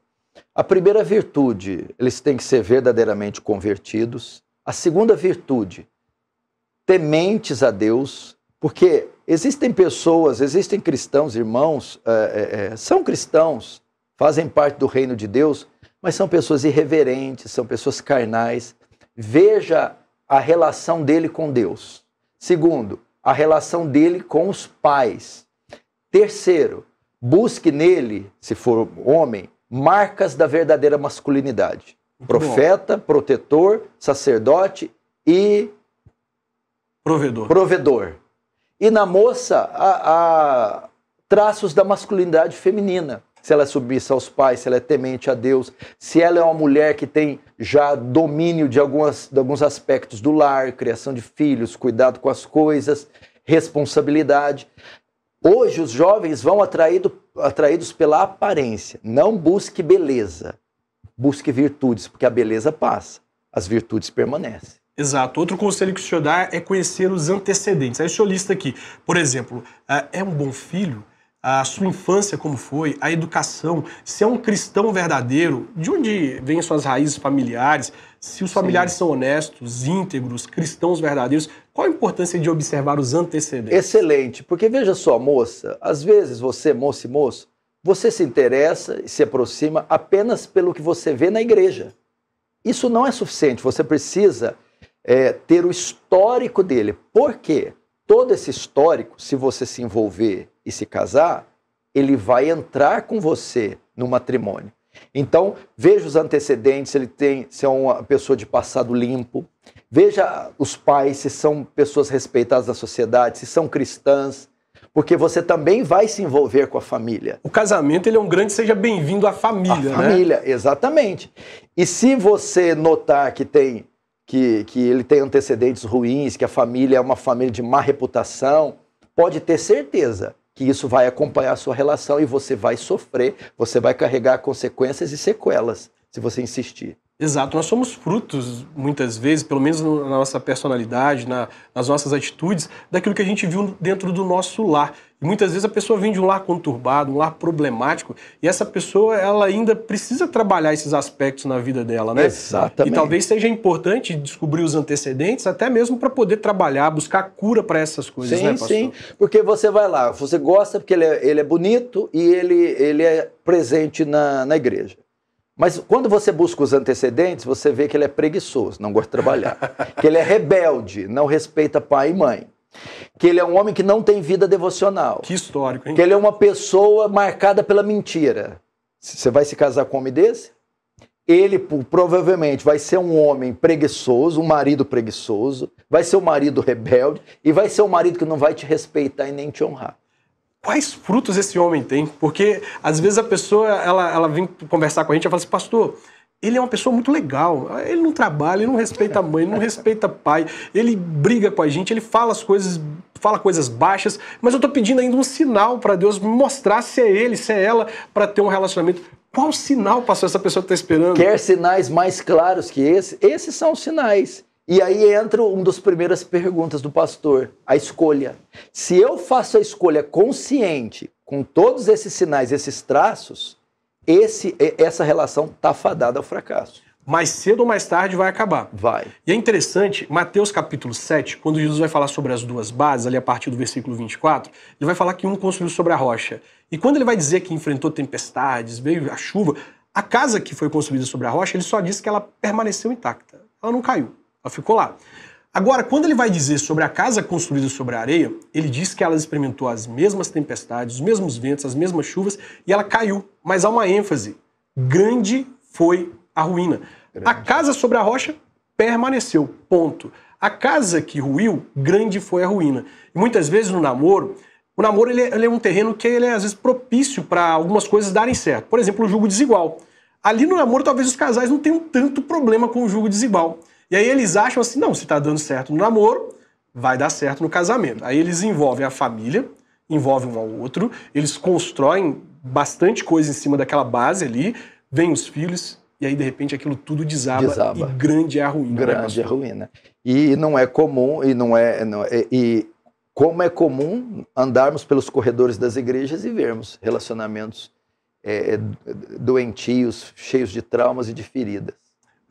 A primeira virtude, eles têm que ser verdadeiramente convertidos. A segunda virtude, tementes a Deus, porque existem pessoas, existem cristãos, irmãos, é, é, é são cristãos, fazem parte do reino de Deus, mas são pessoas irreverentes, são pessoas carnais. Veja a relação dele com Deus. Segundo, a relação dele com os pais. Terceiro, busque nele, se for homem, marcas da verdadeira masculinidade. Muito Profeta, bom. protetor, sacerdote e. Provedor. Provedor. E na moça, a, a traços da masculinidade feminina se ela é submissa aos pais, se ela é temente a Deus, se ela é uma mulher que tem já domínio de, algumas, de alguns aspectos do lar, criação de filhos, cuidado com as coisas, responsabilidade. Hoje os jovens vão atraído, atraídos pela aparência. Não busque beleza, busque virtudes, porque a beleza passa, as virtudes permanecem. Exato. Outro conselho que o senhor dá é conhecer os antecedentes. Aí o senhor lista aqui, por exemplo, ah, é um bom filho? a sua infância como foi, a educação, se é um cristão verdadeiro, de onde vêm suas raízes familiares, se os familiares Sim. são honestos, íntegros, cristãos verdadeiros, qual a importância de observar os antecedentes? Excelente, porque veja só, moça, às vezes você, moça e moço, você se interessa e se aproxima apenas pelo que você vê na igreja. Isso não é suficiente, você precisa é, ter o histórico dele. Por quê? todo esse histórico, se você se envolver e se casar, ele vai entrar com você no matrimônio. Então, veja os antecedentes, ele tem, se é uma pessoa de passado limpo. Veja os pais, se são pessoas respeitadas na sociedade, se são cristãs, porque você também vai se envolver com a família. O casamento ele é um grande seja bem-vindo à família, à né? Família, exatamente. E se você notar que tem que, que ele tem antecedentes ruins, que a família é uma família de má reputação, pode ter certeza que isso vai acompanhar a sua relação e você vai sofrer, você vai carregar consequências e sequelas se você insistir. Exato, nós somos frutos, muitas vezes, pelo menos na nossa personalidade, na, nas nossas atitudes, daquilo que a gente viu dentro do nosso lar. E muitas vezes a pessoa vem de um lar conturbado, um lar problemático, e essa pessoa ela ainda precisa trabalhar esses aspectos na vida dela, né? Exatamente. E talvez seja importante descobrir os antecedentes, até mesmo para poder trabalhar, buscar cura para essas coisas, sim, né, pastor? Sim, porque você vai lá, você gosta porque ele é, ele é bonito e ele, ele é presente na, na igreja. Mas quando você busca os antecedentes, você vê que ele é preguiçoso, não gosta de trabalhar. que ele é rebelde, não respeita pai e mãe. Que ele é um homem que não tem vida devocional. Que histórico, hein? Que ele é uma pessoa marcada pela mentira. Você vai se casar com um homem desse? Ele provavelmente vai ser um homem preguiçoso, um marido preguiçoso, vai ser um marido rebelde e vai ser um marido que não vai te respeitar e nem te honrar quais frutos esse homem tem? Porque às vezes a pessoa ela, ela vem conversar com a gente e fala assim, pastor, ele é uma pessoa muito legal. Ele não trabalha, ele não respeita a mãe, ele não respeita pai, ele briga com a gente, ele fala as coisas, fala coisas baixas, mas eu estou pedindo ainda um sinal para Deus me mostrar se é ele, se é ela, para ter um relacionamento. Qual sinal, pastor, essa pessoa está esperando? Quer sinais mais claros que esse? Esses são os sinais. E aí entra uma das primeiras perguntas do pastor, a escolha. Se eu faço a escolha consciente, com todos esses sinais, esses traços, esse, essa relação está fadada ao fracasso. Mais cedo ou mais tarde vai acabar. Vai. E é interessante, Mateus capítulo 7, quando Jesus vai falar sobre as duas bases, ali a partir do versículo 24, ele vai falar que um construiu sobre a rocha. E quando ele vai dizer que enfrentou tempestades, veio a chuva, a casa que foi construída sobre a rocha, ele só diz que ela permaneceu intacta. Ela não caiu. Ela ficou lá. Agora, quando ele vai dizer sobre a casa construída sobre a areia, ele diz que ela experimentou as mesmas tempestades, os mesmos ventos, as mesmas chuvas e ela caiu. Mas há uma ênfase: grande foi a ruína. Grande. A casa sobre a rocha permaneceu. Ponto. A casa que ruiu, grande foi a ruína. E muitas vezes no namoro, o namoro ele é, ele é um terreno que ele é às vezes propício para algumas coisas darem certo. Por exemplo, o jugo desigual. Ali no namoro, talvez os casais não tenham tanto problema com o jugo desigual. E aí eles acham assim: não, se está dando certo no namoro, vai dar certo no casamento. Aí eles envolvem a família, envolvem um ao outro, eles constroem bastante coisa em cima daquela base ali, Vem os filhos, e aí de repente aquilo tudo desaba, desaba. e grande é a ruína. Né? Grande é a ruína. E não é comum, e não é. Não, e, é, e como é comum andarmos pelos corredores das igrejas e vermos relacionamentos é, doentios, cheios de traumas e de feridas.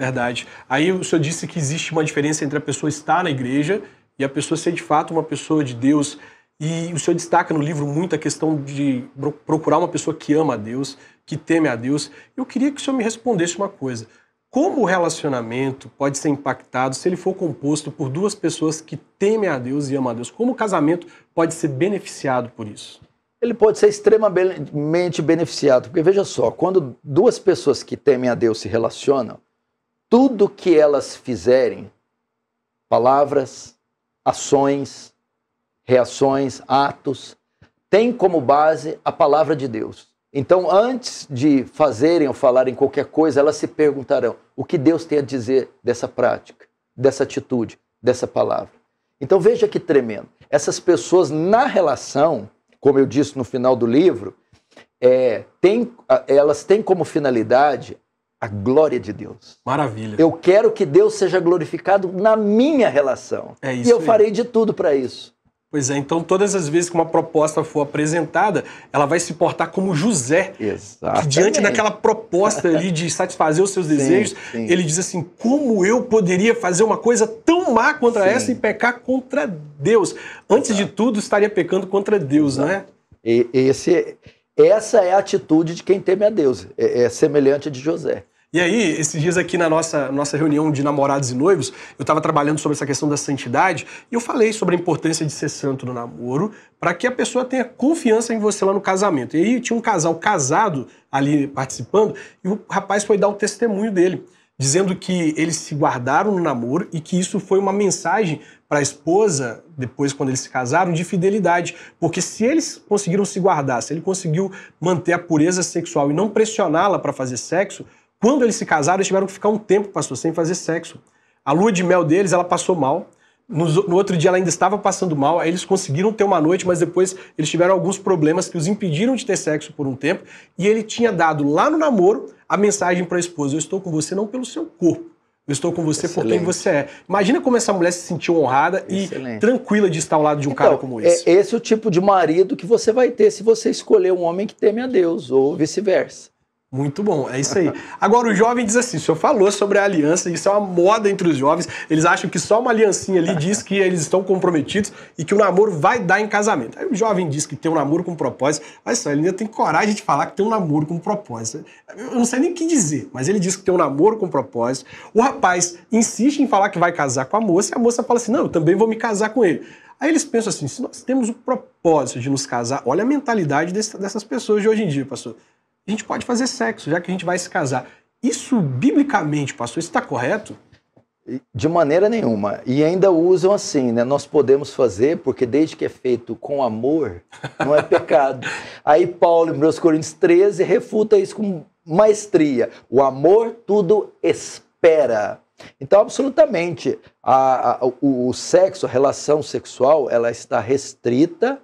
Verdade. Aí o senhor disse que existe uma diferença entre a pessoa estar na igreja e a pessoa ser de fato uma pessoa de Deus. E o senhor destaca no livro muito a questão de procurar uma pessoa que ama a Deus, que teme a Deus. Eu queria que o senhor me respondesse uma coisa. Como o relacionamento pode ser impactado se ele for composto por duas pessoas que temem a Deus e amam a Deus? Como o casamento pode ser beneficiado por isso? Ele pode ser extremamente beneficiado, porque veja só, quando duas pessoas que temem a Deus se relacionam, tudo que elas fizerem, palavras, ações, reações, atos, tem como base a palavra de Deus. Então, antes de fazerem ou falarem qualquer coisa, elas se perguntarão o que Deus tem a dizer dessa prática, dessa atitude, dessa palavra. Então, veja que tremendo. Essas pessoas, na relação, como eu disse no final do livro, é, tem, elas têm como finalidade a glória de Deus. Maravilha. Eu quero que Deus seja glorificado na minha relação. É isso. E eu farei de tudo para isso. Pois é, então todas as vezes que uma proposta for apresentada, ela vai se portar como José. Exato. diante daquela proposta ali de satisfazer os seus sim, desejos, sim. ele diz assim: como eu poderia fazer uma coisa tão má contra sim. essa e pecar contra Deus? Antes Exato. de tudo, estaria pecando contra Deus, né? Exato. né? E, esse, essa é a atitude de quem teme a Deus. É, é semelhante a de José. E aí, esses dias aqui na nossa, nossa reunião de namorados e noivos, eu estava trabalhando sobre essa questão da santidade e eu falei sobre a importância de ser santo no namoro para que a pessoa tenha confiança em você lá no casamento. E aí tinha um casal casado ali participando e o rapaz foi dar o testemunho dele, dizendo que eles se guardaram no namoro e que isso foi uma mensagem para a esposa, depois quando eles se casaram, de fidelidade. Porque se eles conseguiram se guardar, se ele conseguiu manter a pureza sexual e não pressioná-la para fazer sexo, quando eles se casaram, eles tiveram que ficar um tempo, pastor, sem fazer sexo. A lua de mel deles, ela passou mal. No, no, outro dia ela ainda estava passando mal, aí eles conseguiram ter uma noite, mas depois eles tiveram alguns problemas que os impediram de ter sexo por um tempo. E ele tinha dado lá no namoro a mensagem para a esposa: Eu estou com você não pelo seu corpo, eu estou com você Excelente. por quem você é. Imagina como essa mulher se sentiu honrada Excelente. e tranquila de estar ao lado de um então, cara como esse. É esse é o tipo de marido que você vai ter se você escolher um homem que teme a Deus, ou vice-versa. Muito bom, é isso aí. Agora, o jovem diz assim: o senhor falou sobre a aliança, isso é uma moda entre os jovens. Eles acham que só uma aliancinha ali diz que eles estão comprometidos e que o namoro vai dar em casamento. Aí o jovem diz que tem um namoro com propósito. Olha só, ele ainda tem coragem de falar que tem um namoro com propósito. Eu não sei nem o que dizer, mas ele diz que tem um namoro com propósito. O rapaz insiste em falar que vai casar com a moça e a moça fala assim: não, eu também vou me casar com ele. Aí eles pensam assim: se nós temos o propósito de nos casar, olha a mentalidade dessas pessoas de hoje em dia, pastor a gente pode fazer sexo, já que a gente vai se casar. Isso, biblicamente, pastor, está correto? De maneira nenhuma. E ainda usam assim, né? Nós podemos fazer, porque desde que é feito com amor, não é pecado. Aí Paulo, em 1 Coríntios 13, refuta isso com maestria. O amor tudo espera. Então, absolutamente, a, a, o, o sexo, a relação sexual, ela está restrita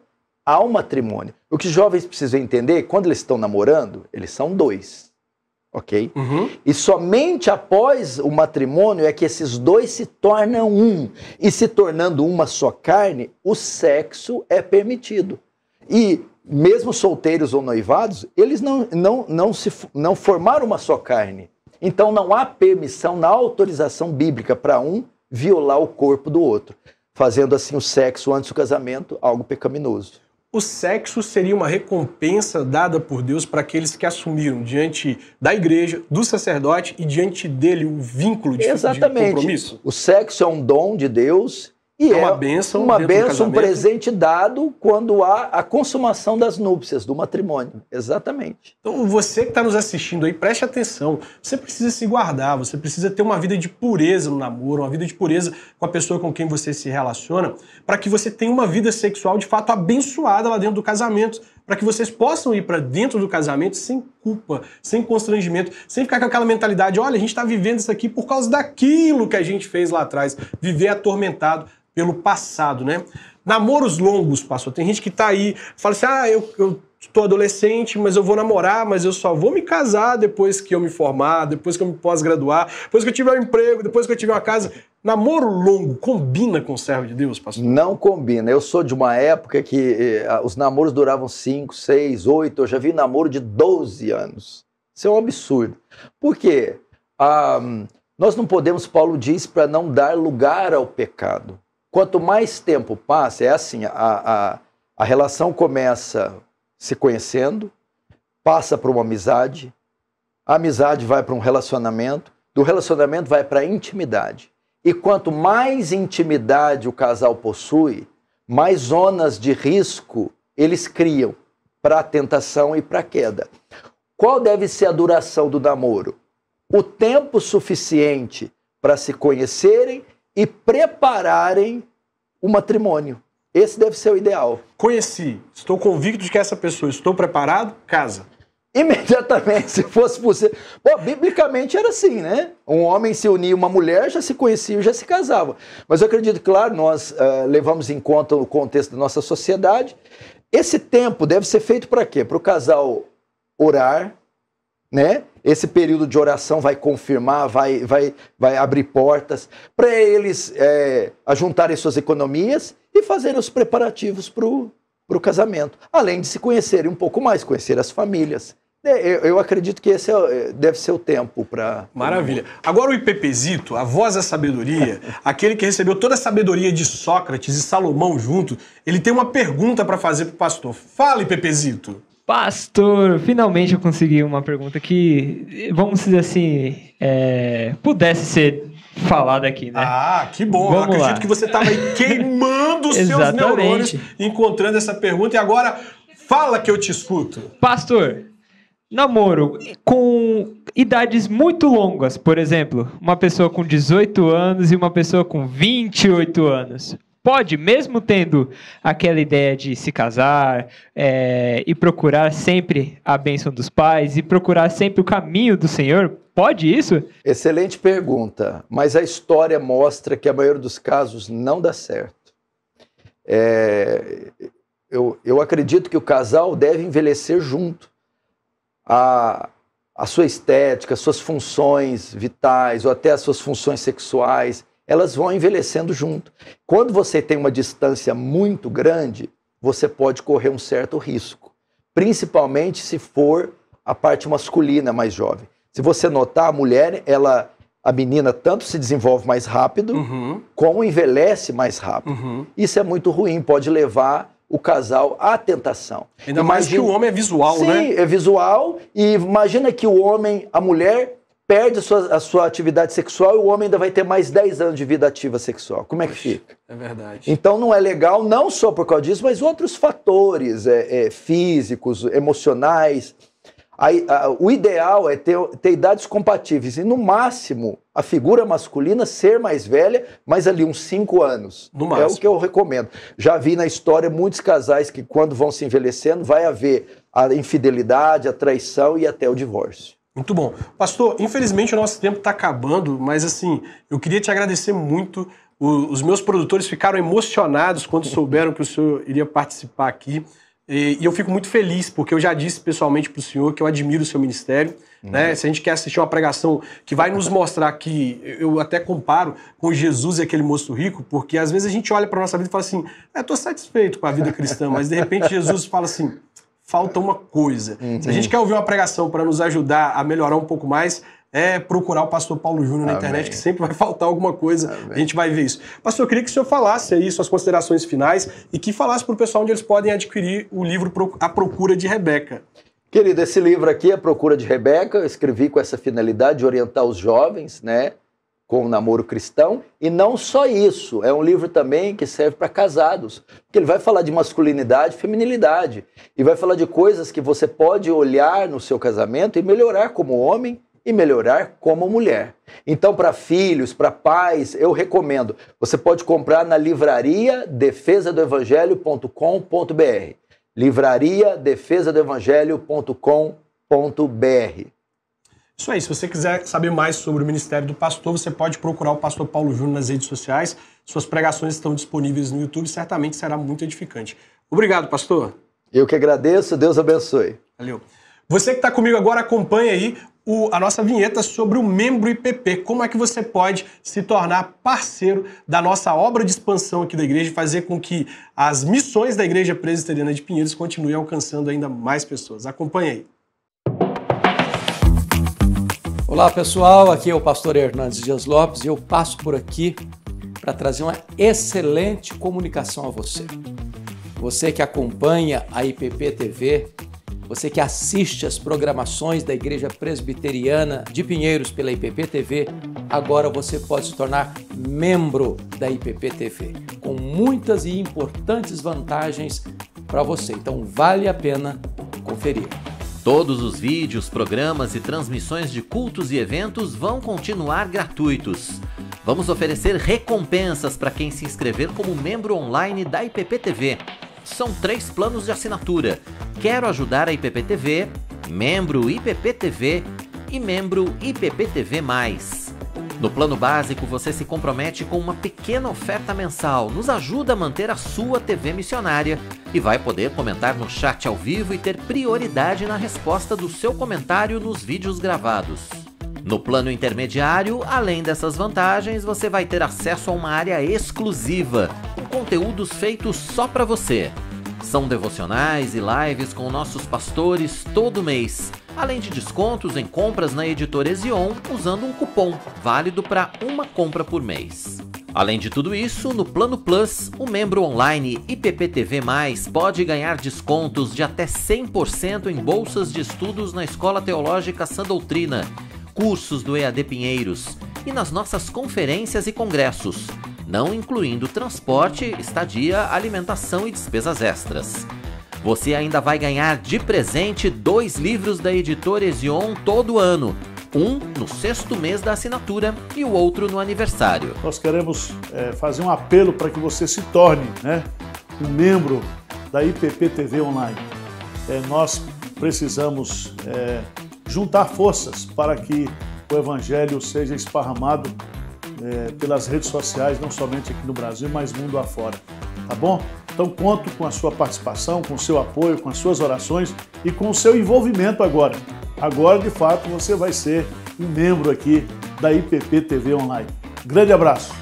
ao matrimônio. O que os jovens precisam entender, quando eles estão namorando, eles são dois. Ok? Uhum. E somente após o matrimônio é que esses dois se tornam um. E se tornando uma só carne, o sexo é permitido. E mesmo solteiros ou noivados, eles não, não, não, se, não formaram uma só carne. Então não há permissão na autorização bíblica para um violar o corpo do outro, fazendo assim o sexo antes do casamento algo pecaminoso o sexo seria uma recompensa dada por Deus para aqueles que assumiram diante da igreja, do sacerdote e diante dele o vínculo de, Exatamente. de compromisso? O sexo é um dom de Deus e é uma é benção uma benção um presente dado quando há a consumação das núpcias, do matrimônio. Exatamente. Então, você que está nos assistindo aí, preste atenção. Você precisa se guardar, você precisa ter uma vida de pureza no namoro, uma vida de pureza com a pessoa com quem você se relaciona, para que você tenha uma vida sexual de fato abençoada lá dentro do casamento para que vocês possam ir para dentro do casamento sem culpa, sem constrangimento, sem ficar com aquela mentalidade, olha, a gente está vivendo isso aqui por causa daquilo que a gente fez lá atrás, viver atormentado pelo passado, né? Namoros longos, pastor. Tem gente que tá aí, fala assim: ah, eu, eu tô adolescente, mas eu vou namorar, mas eu só vou me casar depois que eu me formar, depois que eu me pós-graduar, depois que eu tiver um emprego, depois que eu tiver uma casa. Namoro longo combina com o servo de Deus, pastor? Não combina. Eu sou de uma época que eh, os namoros duravam 5, 6, 8. Eu já vi namoro de 12 anos. Isso é um absurdo. Por quê? Ah, hum, nós não podemos, Paulo diz, para não dar lugar ao pecado. Quanto mais tempo passa, é assim: a, a, a relação começa se conhecendo, passa para uma amizade, a amizade vai para um relacionamento, do relacionamento vai para a intimidade. E quanto mais intimidade o casal possui, mais zonas de risco eles criam para a tentação e para a queda. Qual deve ser a duração do namoro? O tempo suficiente para se conhecerem e prepararem o matrimônio. Esse deve ser o ideal. Conheci, estou convicto de que essa pessoa, estou preparado, casa. Imediatamente, se fosse possível. Bom, biblicamente era assim, né? Um homem se unia a uma mulher, já se conhecia, já se casava. Mas eu acredito, claro, nós uh, levamos em conta o contexto da nossa sociedade. Esse tempo deve ser feito para quê? Para o casal orar, né? Esse período de oração vai confirmar, vai, vai, vai abrir portas para eles é, ajuntarem suas economias e fazerem os preparativos para o casamento. Além de se conhecerem um pouco mais, conhecer as famílias. É, eu, acredito que esse é é, deve ser o tempo para. Maravilha. Agora o IPPzito, a voz da sabedoria, aquele que recebeu toda a sabedoria de Sócrates e Salomão junto, ele tem uma pergunta para fazer para o pastor. Fala, IPPzito. Pastor, finalmente eu consegui uma pergunta que, vamos dizer assim, é, pudesse ser falada aqui, né? Ah, que bom! Vamos eu acredito lá. que você estava aí queimando os seus neurônios encontrando essa pergunta e agora fala que eu te escuto. Pastor, namoro com idades muito longas, por exemplo, uma pessoa com 18 anos e uma pessoa com 28 anos pode, mesmo tendo aquela ideia de se casar é, e procurar sempre a bênção dos pais e procurar sempre o caminho do Senhor? Pode isso? Excelente pergunta, mas a história mostra que a maioria dos casos não dá certo. É, eu, eu acredito que o casal deve envelhecer junto. A, a sua estética, suas funções vitais ou até as suas funções sexuais elas vão envelhecendo junto. Quando você tem uma distância muito grande, você pode correr um certo risco, principalmente se for a parte masculina mais jovem. Se você notar, a mulher, ela, a menina tanto se desenvolve mais rápido, uhum. como envelhece mais rápido. Uhum. Isso é muito ruim, pode levar o casal à tentação. Ainda imagina... mais que o homem é visual, Sim, né? Sim, é visual. E imagina que o homem, a mulher perde a sua, a sua atividade sexual e o homem ainda vai ter mais 10 anos de vida ativa sexual. Como é que fica? É verdade. Então não é legal, não só por causa disso, mas outros fatores é, é, físicos, emocionais. Aí, a, o ideal é ter, ter idades compatíveis e, no máximo, a figura masculina ser mais velha, mas ali uns 5 anos. No máximo. É o que eu recomendo. Já vi na história muitos casais que, quando vão se envelhecendo, vai haver a infidelidade, a traição e até o divórcio. Muito bom. Pastor, infelizmente o nosso tempo está acabando, mas assim, eu queria te agradecer muito. O, os meus produtores ficaram emocionados quando souberam que o senhor iria participar aqui. E, e eu fico muito feliz, porque eu já disse pessoalmente para o senhor que eu admiro o seu ministério. Uhum. Né? Se a gente quer assistir uma pregação que vai nos mostrar que, eu até comparo com Jesus e aquele moço rico, porque às vezes a gente olha para nossa vida e fala assim: estou é, satisfeito com a vida cristã, mas de repente Jesus fala assim falta uma coisa. Uhum. Se a uhum. gente quer ouvir uma pregação para nos ajudar a melhorar um pouco mais, é procurar o pastor Paulo Júnior na internet, que sempre vai faltar alguma coisa. Amém. A gente vai ver isso. Pastor, eu queria que o senhor falasse aí suas considerações finais e que falasse para o pessoal onde eles podem adquirir o livro A Procura de Rebeca. Querido, esse livro aqui, A Procura de Rebeca, eu escrevi com essa finalidade de orientar os jovens, né? com o namoro cristão. E não só isso, é um livro também que serve para casados, porque ele vai falar de masculinidade, feminilidade, e vai falar de coisas que você pode olhar no seu casamento e melhorar como homem e melhorar como mulher. Então, para filhos, para pais, eu recomendo. Você pode comprar na livraria defesadoevangelho.com.br. Livraria defesadoevangelho.com.br. Isso aí, se você quiser saber mais sobre o Ministério do Pastor, você pode procurar o pastor Paulo Júnior nas redes sociais. Suas pregações estão disponíveis no YouTube, certamente será muito edificante. Obrigado, pastor. Eu que agradeço, Deus abençoe. Valeu. Você que está comigo agora, acompanha aí o, a nossa vinheta sobre o membro IPP. Como é que você pode se tornar parceiro da nossa obra de expansão aqui da igreja e fazer com que as missões da Igreja Presbiteriana de Pinheiros continuem alcançando ainda mais pessoas. Acompanhe aí. Olá pessoal, aqui é o pastor Hernandes Dias Lopes e eu passo por aqui para trazer uma excelente comunicação a você. Você que acompanha a IPP TV, você que assiste as programações da Igreja Presbiteriana de Pinheiros pela IPP TV, agora você pode se tornar membro da IPP TV, com muitas e importantes vantagens para você. Então vale a pena conferir. Todos os vídeos, programas e transmissões de cultos e eventos vão continuar gratuitos. Vamos oferecer recompensas para quem se inscrever como membro online da IPPTV. São três planos de assinatura: Quero ajudar a IPPTV, Membro IPPTV e Membro IPPTV. No plano básico, você se compromete com uma pequena oferta mensal, nos ajuda a manter a sua TV missionária e vai poder comentar no chat ao vivo e ter prioridade na resposta do seu comentário nos vídeos gravados. No plano intermediário, além dessas vantagens, você vai ter acesso a uma área exclusiva, com conteúdos feitos só para você. São devocionais e lives com nossos pastores todo mês, além de descontos em compras na editora Ezion usando um cupom válido para uma compra por mês. Além de tudo isso, no Plano Plus, o membro online IPPTV+, pode ganhar descontos de até 100% em bolsas de estudos na Escola Teológica Sã Doutrina, cursos do EAD Pinheiros e nas nossas conferências e congressos, não incluindo transporte, estadia, alimentação e despesas extras. Você ainda vai ganhar de presente dois livros da editora Ezion todo ano, um no sexto mês da assinatura e o outro no aniversário. Nós queremos é, fazer um apelo para que você se torne né, um membro da IPP TV Online. É, nós precisamos é, juntar forças para que o Evangelho seja esparramado é, pelas redes sociais, não somente aqui no Brasil, mas mundo afora. Tá bom? Então conto com a sua participação, com o seu apoio, com as suas orações e com o seu envolvimento agora. Agora, de fato, você vai ser um membro aqui da IPP TV Online. Grande abraço!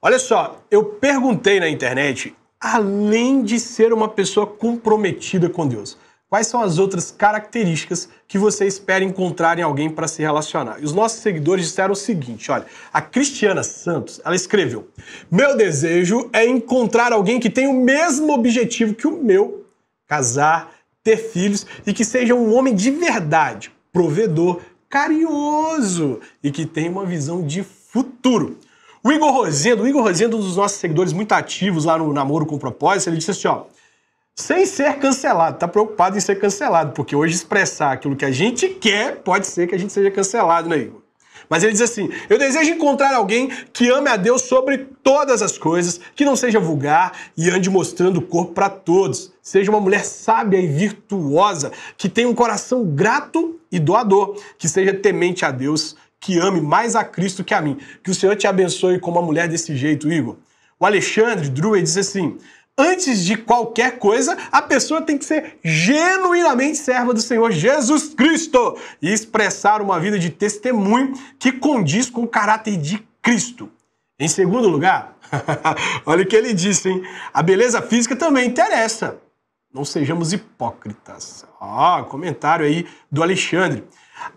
Olha só, eu perguntei na internet, além de ser uma pessoa comprometida com Deus, quais são as outras características que você espera encontrar em alguém para se relacionar. E os nossos seguidores disseram o seguinte, olha, a Cristiana Santos, ela escreveu: "Meu desejo é encontrar alguém que tenha o mesmo objetivo que o meu, casar, ter filhos e que seja um homem de verdade, provedor, carinhoso e que tenha uma visão de futuro." O Igor Rosendo, o Igor Rosendo, é um dos nossos seguidores muito ativos lá no Namoro com Propósito, ele disse assim, ó: sem ser cancelado, está preocupado em ser cancelado, porque hoje expressar aquilo que a gente quer pode ser que a gente seja cancelado, né, Igor? Mas ele diz assim: Eu desejo encontrar alguém que ame a Deus sobre todas as coisas, que não seja vulgar e ande mostrando o corpo para todos. Seja uma mulher sábia e virtuosa, que tenha um coração grato e doador, que seja temente a Deus, que ame mais a Cristo que a mim. Que o Senhor te abençoe como uma mulher desse jeito, Igor. O Alexandre Druer diz assim: Antes de qualquer coisa, a pessoa tem que ser genuinamente serva do Senhor Jesus Cristo e expressar uma vida de testemunho que condiz com o caráter de Cristo. Em segundo lugar, olha o que ele disse, hein? A beleza física também interessa. Não sejamos hipócritas. Ó, oh, comentário aí do Alexandre.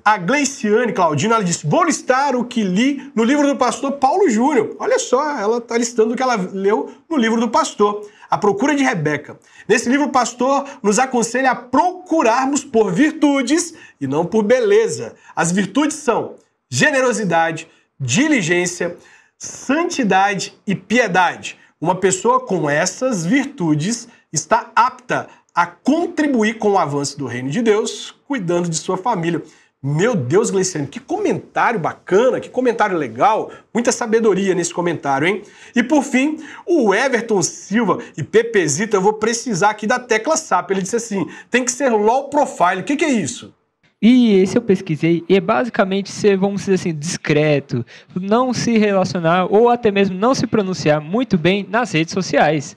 A Gleiciane Claudina, ela disse, vou listar o que li no livro do pastor Paulo Júnior. Olha só, ela está listando o que ela leu no livro do pastor. A Procura de Rebeca. Nesse livro, o pastor nos aconselha a procurarmos por virtudes e não por beleza. As virtudes são generosidade, diligência, santidade e piedade. Uma pessoa com essas virtudes está apta a contribuir com o avanço do reino de Deus, cuidando de sua família. Meu Deus, Gleiciane, que comentário bacana, que comentário legal, muita sabedoria nesse comentário, hein? E por fim, o Everton Silva e Pepezito, eu vou precisar aqui da tecla SAP. Ele disse assim: tem que ser low profile. O que, que é isso? E esse eu pesquisei, e é basicamente ser, vamos dizer assim, discreto, não se relacionar ou até mesmo não se pronunciar muito bem nas redes sociais.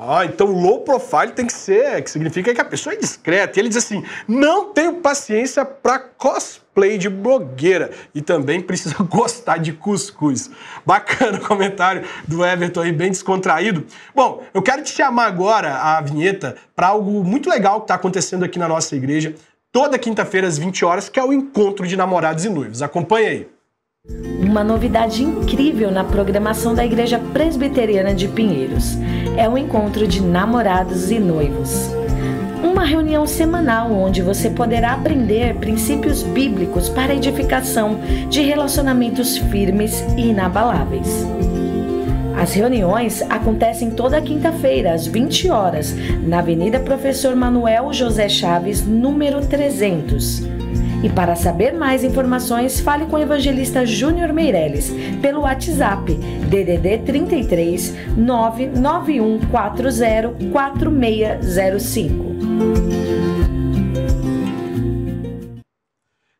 Ah, então low profile tem que ser, que significa que a pessoa é discreta. E ele diz assim: não tenho paciência para cosplay de blogueira e também precisa gostar de cuscuz. Bacana o comentário do Everton aí, bem descontraído. Bom, eu quero te chamar agora a vinheta para algo muito legal que está acontecendo aqui na nossa igreja, toda quinta-feira às 20 horas, que é o encontro de namorados e noivos. Acompanha aí. Uma novidade incrível na programação da Igreja Presbiteriana de Pinheiros é um encontro de namorados e noivos. Uma reunião semanal onde você poderá aprender princípios bíblicos para edificação de relacionamentos firmes e inabaláveis. As reuniões acontecem toda quinta-feira, às 20 horas, na Avenida Professor Manuel José Chaves, número 300. E para saber mais informações, fale com o evangelista Júnior Meirelles pelo WhatsApp DDD 33 99140 4605.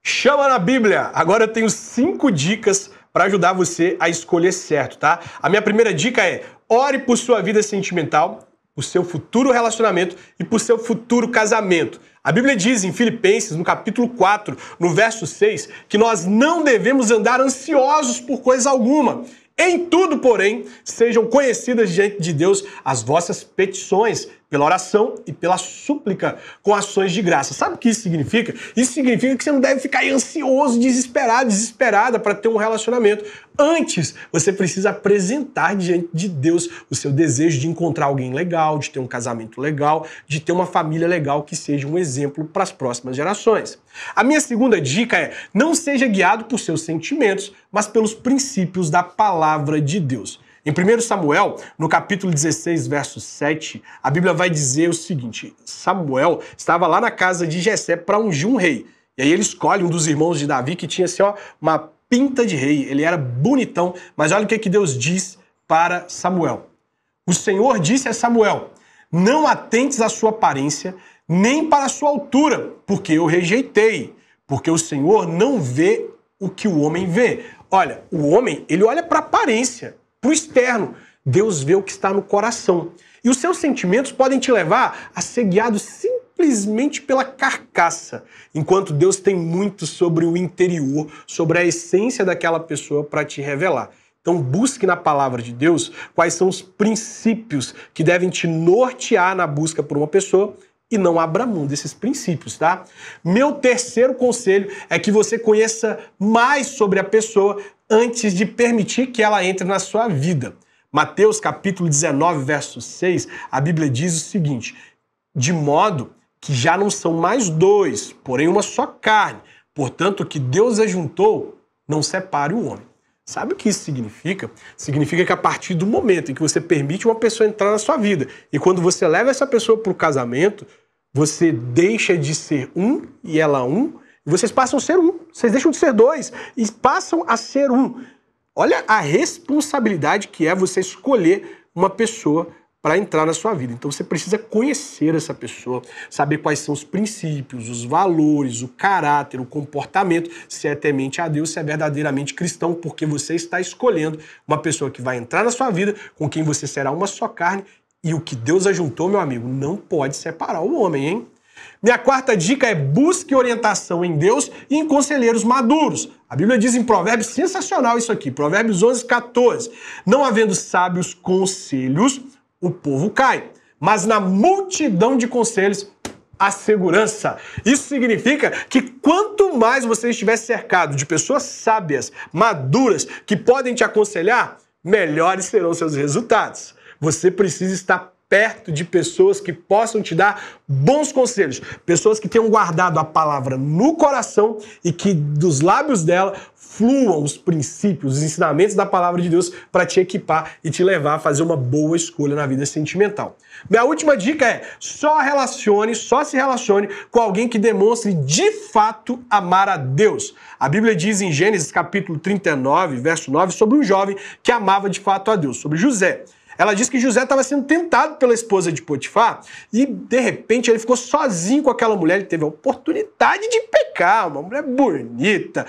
Chama na Bíblia! Agora eu tenho cinco dicas para ajudar você a escolher certo, tá? A minha primeira dica é ore por sua vida sentimental o seu futuro relacionamento e por seu futuro casamento. A Bíblia diz em Filipenses, no capítulo 4, no verso 6, que nós não devemos andar ansiosos por coisa alguma. Em tudo, porém, sejam conhecidas diante de Deus as vossas petições, pela oração e pela súplica com ações de graça. Sabe o que isso significa? Isso significa que você não deve ficar ansioso, desesperado, desesperada para ter um relacionamento. Antes, você precisa apresentar diante de Deus o seu desejo de encontrar alguém legal, de ter um casamento legal, de ter uma família legal que seja um exemplo para as próximas gerações. A minha segunda dica é: não seja guiado por seus sentimentos, mas pelos princípios da palavra de Deus. Em 1 Samuel, no capítulo 16, verso 7, a Bíblia vai dizer o seguinte: Samuel estava lá na casa de Jessé para ungir um rei. E aí ele escolhe um dos irmãos de Davi que tinha assim, ó, uma pinta de rei, ele era bonitão, mas olha o que, que Deus diz para Samuel. O Senhor disse a Samuel: Não atentes à sua aparência, nem para a sua altura, porque eu rejeitei, porque o Senhor não vê o que o homem vê. Olha, o homem, ele olha para a aparência, para o externo. Deus vê o que está no coração. E os seus sentimentos podem te levar a ser guiado simplesmente pela carcaça, enquanto Deus tem muito sobre o interior, sobre a essência daquela pessoa para te revelar. Então, busque na palavra de Deus quais são os princípios que devem te nortear na busca por uma pessoa e não abra mão desses princípios, tá? Meu terceiro conselho é que você conheça mais sobre a pessoa antes de permitir que ela entre na sua vida. Mateus capítulo 19, verso 6, a Bíblia diz o seguinte: de modo que já não são mais dois, porém uma só carne. Portanto, o que Deus ajuntou, não separe o homem. Sabe o que isso significa? Significa que a partir do momento em que você permite uma pessoa entrar na sua vida e quando você leva essa pessoa para o casamento, você deixa de ser um e ela um vocês passam a ser um. Vocês deixam de ser dois e passam a ser um. Olha a responsabilidade que é você escolher uma pessoa para entrar na sua vida. Então você precisa conhecer essa pessoa, saber quais são os princípios, os valores, o caráter, o comportamento, se é temente a Deus, se é verdadeiramente cristão, porque você está escolhendo uma pessoa que vai entrar na sua vida, com quem você será uma só carne, e o que Deus ajuntou, meu amigo, não pode separar o homem, hein? Minha quarta dica é busque orientação em Deus e em conselheiros maduros. A Bíblia diz em Provérbios, sensacional isso aqui, Provérbios 11, 14. Não havendo sábios conselhos, o povo cai, mas na multidão de conselhos a segurança. Isso significa que quanto mais você estiver cercado de pessoas sábias, maduras, que podem te aconselhar, melhores serão seus resultados. Você precisa estar perto de pessoas que possam te dar bons conselhos, pessoas que tenham guardado a palavra no coração e que dos lábios dela fluam os princípios, os ensinamentos da palavra de Deus para te equipar e te levar a fazer uma boa escolha na vida sentimental. Minha última dica é: só relacione, só se relacione com alguém que demonstre de fato amar a Deus. A Bíblia diz em Gênesis capítulo 39, verso 9, sobre um jovem que amava de fato a Deus, sobre José. Ela diz que José estava sendo tentado pela esposa de Potifar e, de repente, ele ficou sozinho com aquela mulher. Ele teve a oportunidade de pecar, uma mulher bonita,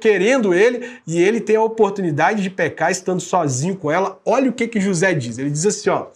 querendo ele, e ele tem a oportunidade de pecar estando sozinho com ela. Olha o que, que José diz. Ele diz assim: ó,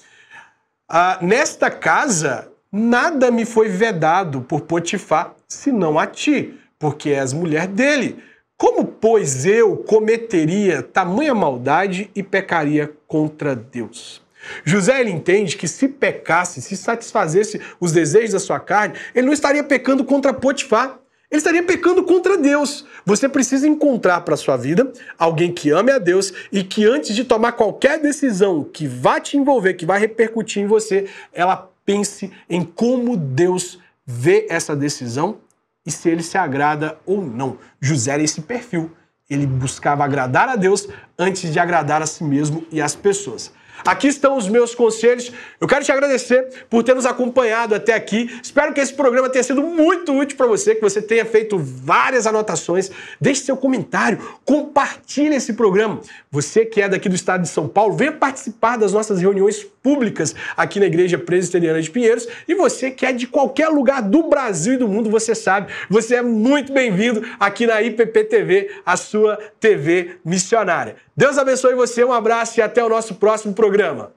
ah, nesta casa nada me foi vedado por Potifar, senão a ti, porque és mulher dele. Como, pois, eu cometeria tamanha maldade e pecaria contra Deus. José ele entende que se pecasse, se satisfazesse os desejos da sua carne, ele não estaria pecando contra Potifar, ele estaria pecando contra Deus. Você precisa encontrar para sua vida alguém que ame a Deus e que antes de tomar qualquer decisão que vá te envolver, que vai repercutir em você, ela pense em como Deus vê essa decisão e se ele se agrada ou não. José era esse perfil ele buscava agradar a Deus antes de agradar a si mesmo e às pessoas. Aqui estão os meus conselhos. Eu quero te agradecer por ter nos acompanhado até aqui. Espero que esse programa tenha sido muito útil para você, que você tenha feito várias anotações. Deixe seu comentário, compartilhe esse programa. Você que é daqui do estado de São Paulo, venha participar das nossas reuniões públicas aqui na Igreja Presbiteriana de Pinheiros. E você que é de qualquer lugar do Brasil e do mundo, você sabe, você é muito bem-vindo aqui na IPPTV, a sua TV missionária. Deus abençoe você, um abraço e até o nosso próximo programa programa.